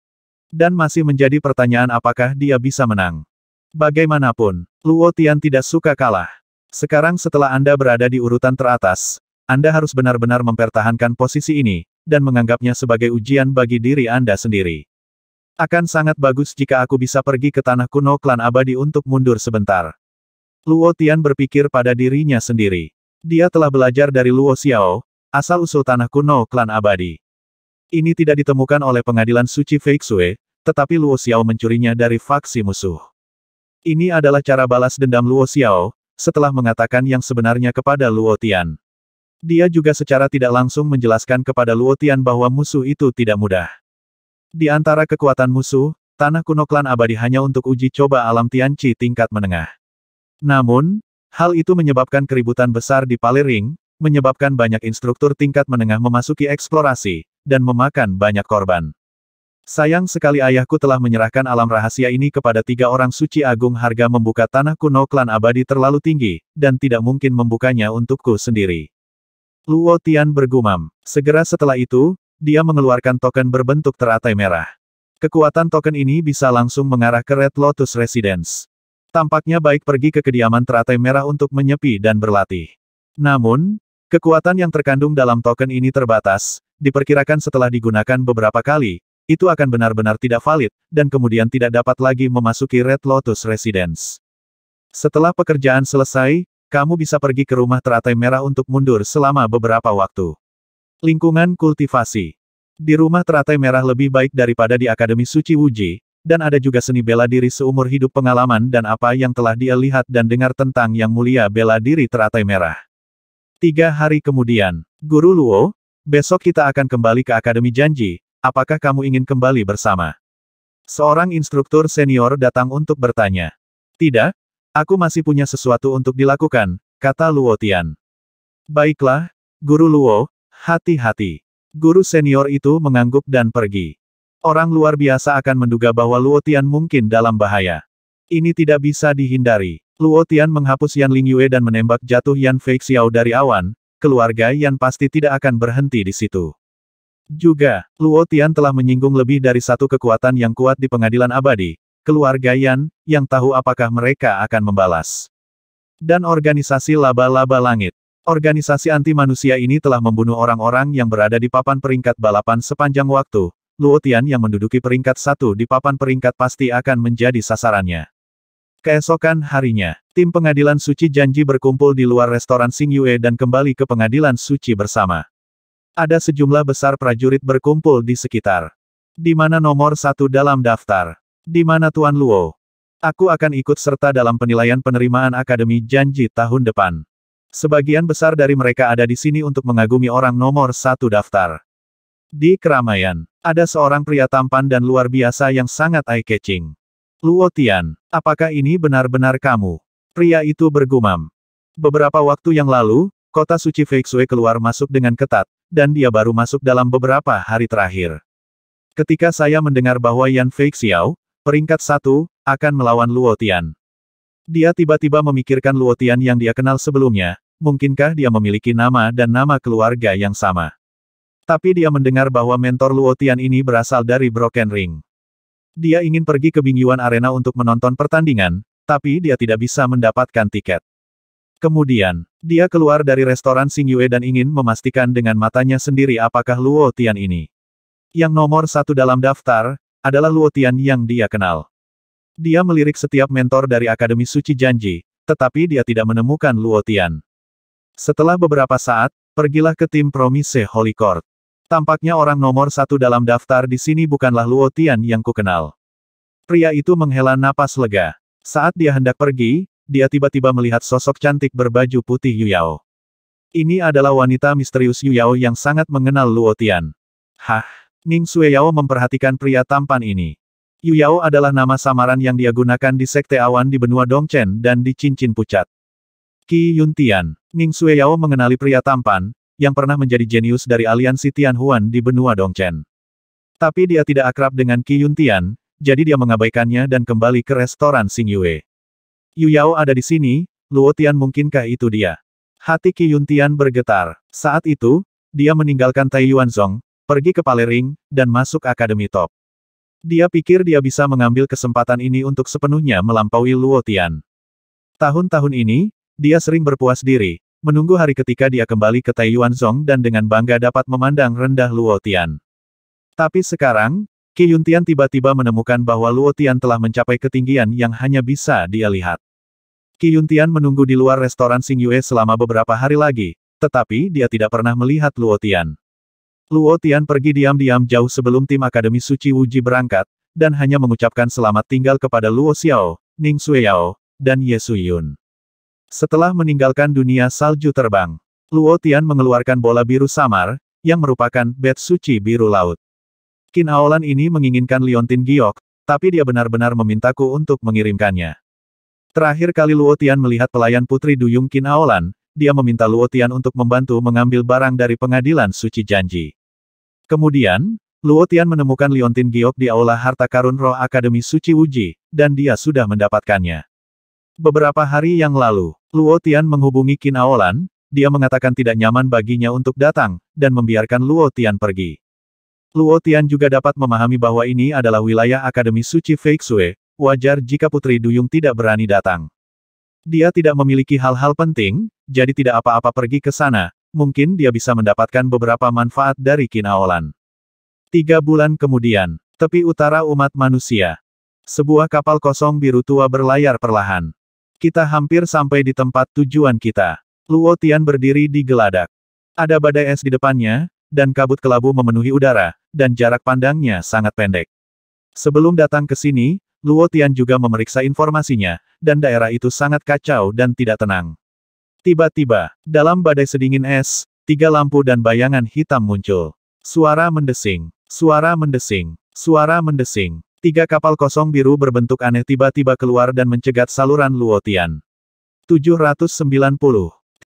Dan masih menjadi pertanyaan apakah dia bisa menang. Bagaimanapun, Luotian tidak suka kalah. Sekarang setelah Anda berada di urutan teratas, Anda harus benar-benar mempertahankan posisi ini, dan menganggapnya sebagai ujian bagi diri Anda sendiri. Akan sangat bagus jika aku bisa pergi ke tanah kuno klan abadi untuk mundur sebentar. Luo Tian berpikir pada dirinya sendiri. Dia telah belajar dari Luo Xiao, Asal-usul tanah kuno klan abadi. Ini tidak ditemukan oleh pengadilan suci Feixue, tetapi Luo Xiao mencurinya dari faksi musuh. Ini adalah cara balas dendam Luo Xiao, setelah mengatakan yang sebenarnya kepada Luo Tian. Dia juga secara tidak langsung menjelaskan kepada Luo Tian bahwa musuh itu tidak mudah. Di antara kekuatan musuh, tanah kuno klan abadi hanya untuk uji coba alam Tianci tingkat menengah. Namun, hal itu menyebabkan keributan besar di Palering, menyebabkan banyak instruktur tingkat menengah memasuki eksplorasi, dan memakan banyak korban. Sayang sekali ayahku telah menyerahkan alam rahasia ini kepada tiga orang suci agung harga membuka tanah kuno klan abadi terlalu tinggi, dan tidak mungkin membukanya untukku sendiri. Luo Tian bergumam. Segera setelah itu, dia mengeluarkan token berbentuk teratai merah. Kekuatan token ini bisa langsung mengarah ke Red Lotus Residence. Tampaknya baik pergi ke kediaman teratai merah untuk menyepi dan berlatih. Namun, Kekuatan yang terkandung dalam token ini terbatas, diperkirakan setelah digunakan beberapa kali, itu akan benar-benar tidak valid, dan kemudian tidak dapat lagi memasuki Red Lotus Residence. Setelah pekerjaan selesai, kamu bisa pergi ke rumah teratai merah untuk mundur selama beberapa waktu. Lingkungan kultivasi Di rumah teratai merah lebih baik daripada di Akademi Suci Wuji, dan ada juga seni bela diri seumur hidup pengalaman dan apa yang telah dia lihat dan dengar tentang yang mulia bela diri teratai merah. Tiga hari kemudian, Guru Luo, besok kita akan kembali ke Akademi Janji, apakah kamu ingin kembali bersama? Seorang instruktur senior datang untuk bertanya. Tidak, aku masih punya sesuatu untuk dilakukan, kata Luo Tian. Baiklah, Guru Luo, hati-hati. Guru senior itu mengangguk dan pergi. Orang luar biasa akan menduga bahwa Luo Tian mungkin dalam bahaya. Ini tidak bisa dihindari. Luo Tian menghapus Yan Lingyue dan menembak jatuh Yan Feixiao dari awan, keluarga Yan pasti tidak akan berhenti di situ. Juga, Luo Tian telah menyinggung lebih dari satu kekuatan yang kuat di pengadilan abadi, keluarga Yan, yang tahu apakah mereka akan membalas. Dan organisasi laba-laba langit. Organisasi anti-manusia ini telah membunuh orang-orang yang berada di papan peringkat balapan sepanjang waktu. Luo Tian yang menduduki peringkat satu di papan peringkat pasti akan menjadi sasarannya. Keesokan harinya, tim pengadilan suci janji berkumpul di luar restoran Sing Yue dan kembali ke pengadilan suci bersama. Ada sejumlah besar prajurit berkumpul di sekitar. Di mana nomor satu dalam daftar? Di mana Tuan Luo? Aku akan ikut serta dalam penilaian penerimaan Akademi Janji tahun depan. Sebagian besar dari mereka ada di sini untuk mengagumi orang nomor satu daftar. Di keramaian, ada seorang pria tampan dan luar biasa yang sangat eye-catching. Luo Tian, apakah ini benar-benar kamu? Pria itu bergumam. Beberapa waktu yang lalu, kota suci Feixue keluar masuk dengan ketat, dan dia baru masuk dalam beberapa hari terakhir. Ketika saya mendengar bahwa Yan Feixiao, peringkat satu, akan melawan Luo Tian. Dia tiba-tiba memikirkan Luo Tian yang dia kenal sebelumnya, mungkinkah dia memiliki nama dan nama keluarga yang sama. Tapi dia mendengar bahwa mentor Luo Tian ini berasal dari Broken Ring. Dia ingin pergi ke Bingyuan Arena untuk menonton pertandingan, tapi dia tidak bisa mendapatkan tiket. Kemudian, dia keluar dari restoran Yue dan ingin memastikan dengan matanya sendiri apakah Luo Tian ini. Yang nomor satu dalam daftar, adalah Luo Tian yang dia kenal. Dia melirik setiap mentor dari Akademi Suci Janji, tetapi dia tidak menemukan Luo Tian. Setelah beberapa saat, pergilah ke tim Promise Holy Court. Tampaknya orang nomor satu dalam daftar di sini bukanlah Luo Tian yang kukenal. Pria itu menghela napas lega. Saat dia hendak pergi, dia tiba-tiba melihat sosok cantik berbaju putih Yu Yao. Ini adalah wanita misterius Yu Yao yang sangat mengenal Luo Tian. Hah, Ning Yao memperhatikan pria tampan ini. Yu Yao adalah nama samaran yang dia gunakan di Sekte Awan di benua Dongchen dan di Cincin Pucat. Qi Yuntian, Ning Yao mengenali pria tampan, yang pernah menjadi jenius dari aliansi Tian Huan di benua Dongchen. Tapi dia tidak akrab dengan Qi Yuntian, jadi dia mengabaikannya dan kembali ke restoran Sing Yue. Yu Yao ada di sini, Luo Tian mungkinkah itu dia? Hati Qi Yuntian bergetar. Saat itu, dia meninggalkan Tai Yuanzong, pergi ke Palering, dan masuk Akademi Top. Dia pikir dia bisa mengambil kesempatan ini untuk sepenuhnya melampaui Luo Tian. Tahun-tahun ini, dia sering berpuas diri, menunggu hari ketika dia kembali ke Zong dan dengan bangga dapat memandang rendah Luo Tian. Tapi sekarang, Qi Yuntian tiba-tiba menemukan bahwa Luo Tian telah mencapai ketinggian yang hanya bisa dia lihat. Qi Yuntian menunggu di luar restoran Sing Yue selama beberapa hari lagi, tetapi dia tidak pernah melihat Luo Tian. Luo Tian pergi diam-diam jauh sebelum tim Akademi Suci Wuji berangkat, dan hanya mengucapkan selamat tinggal kepada Luo Xiao, Ning Suyao, dan Ye Suyun. Setelah meninggalkan dunia salju terbang, Luo Tian mengeluarkan bola biru samar, yang merupakan bed suci biru laut. Kin Aolan ini menginginkan Liontin Giok, tapi dia benar-benar memintaku untuk mengirimkannya. Terakhir kali Luo Tian melihat pelayan putri duyung Kin Aolan, dia meminta Luo Tian untuk membantu mengambil barang dari pengadilan suci janji. Kemudian, Luo Tian menemukan Liontin Giok di aula harta karun roh Akademi Suci Wuji, dan dia sudah mendapatkannya. Beberapa hari yang lalu, Luo Tian menghubungi Qin Aolan, dia mengatakan tidak nyaman baginya untuk datang, dan membiarkan Luo Tian pergi. Luo Tian juga dapat memahami bahwa ini adalah wilayah Akademi Suci Feixue. wajar jika Putri Duyung tidak berani datang. Dia tidak memiliki hal-hal penting, jadi tidak apa-apa pergi ke sana, mungkin dia bisa mendapatkan beberapa manfaat dari Kinawolan. Tiga bulan kemudian, tepi utara umat manusia. Sebuah kapal kosong biru tua berlayar perlahan. Kita hampir sampai di tempat tujuan kita. Luo Tian berdiri di geladak. Ada badai es di depannya, dan kabut kelabu memenuhi udara, dan jarak pandangnya sangat pendek. Sebelum datang ke sini, Luo Tian juga memeriksa informasinya, dan daerah itu sangat kacau dan tidak tenang. Tiba-tiba, dalam badai sedingin es, tiga lampu dan bayangan hitam muncul. Suara mendesing, suara mendesing, suara mendesing. Tiga kapal kosong biru berbentuk aneh tiba-tiba keluar dan mencegat saluran Luotian. 790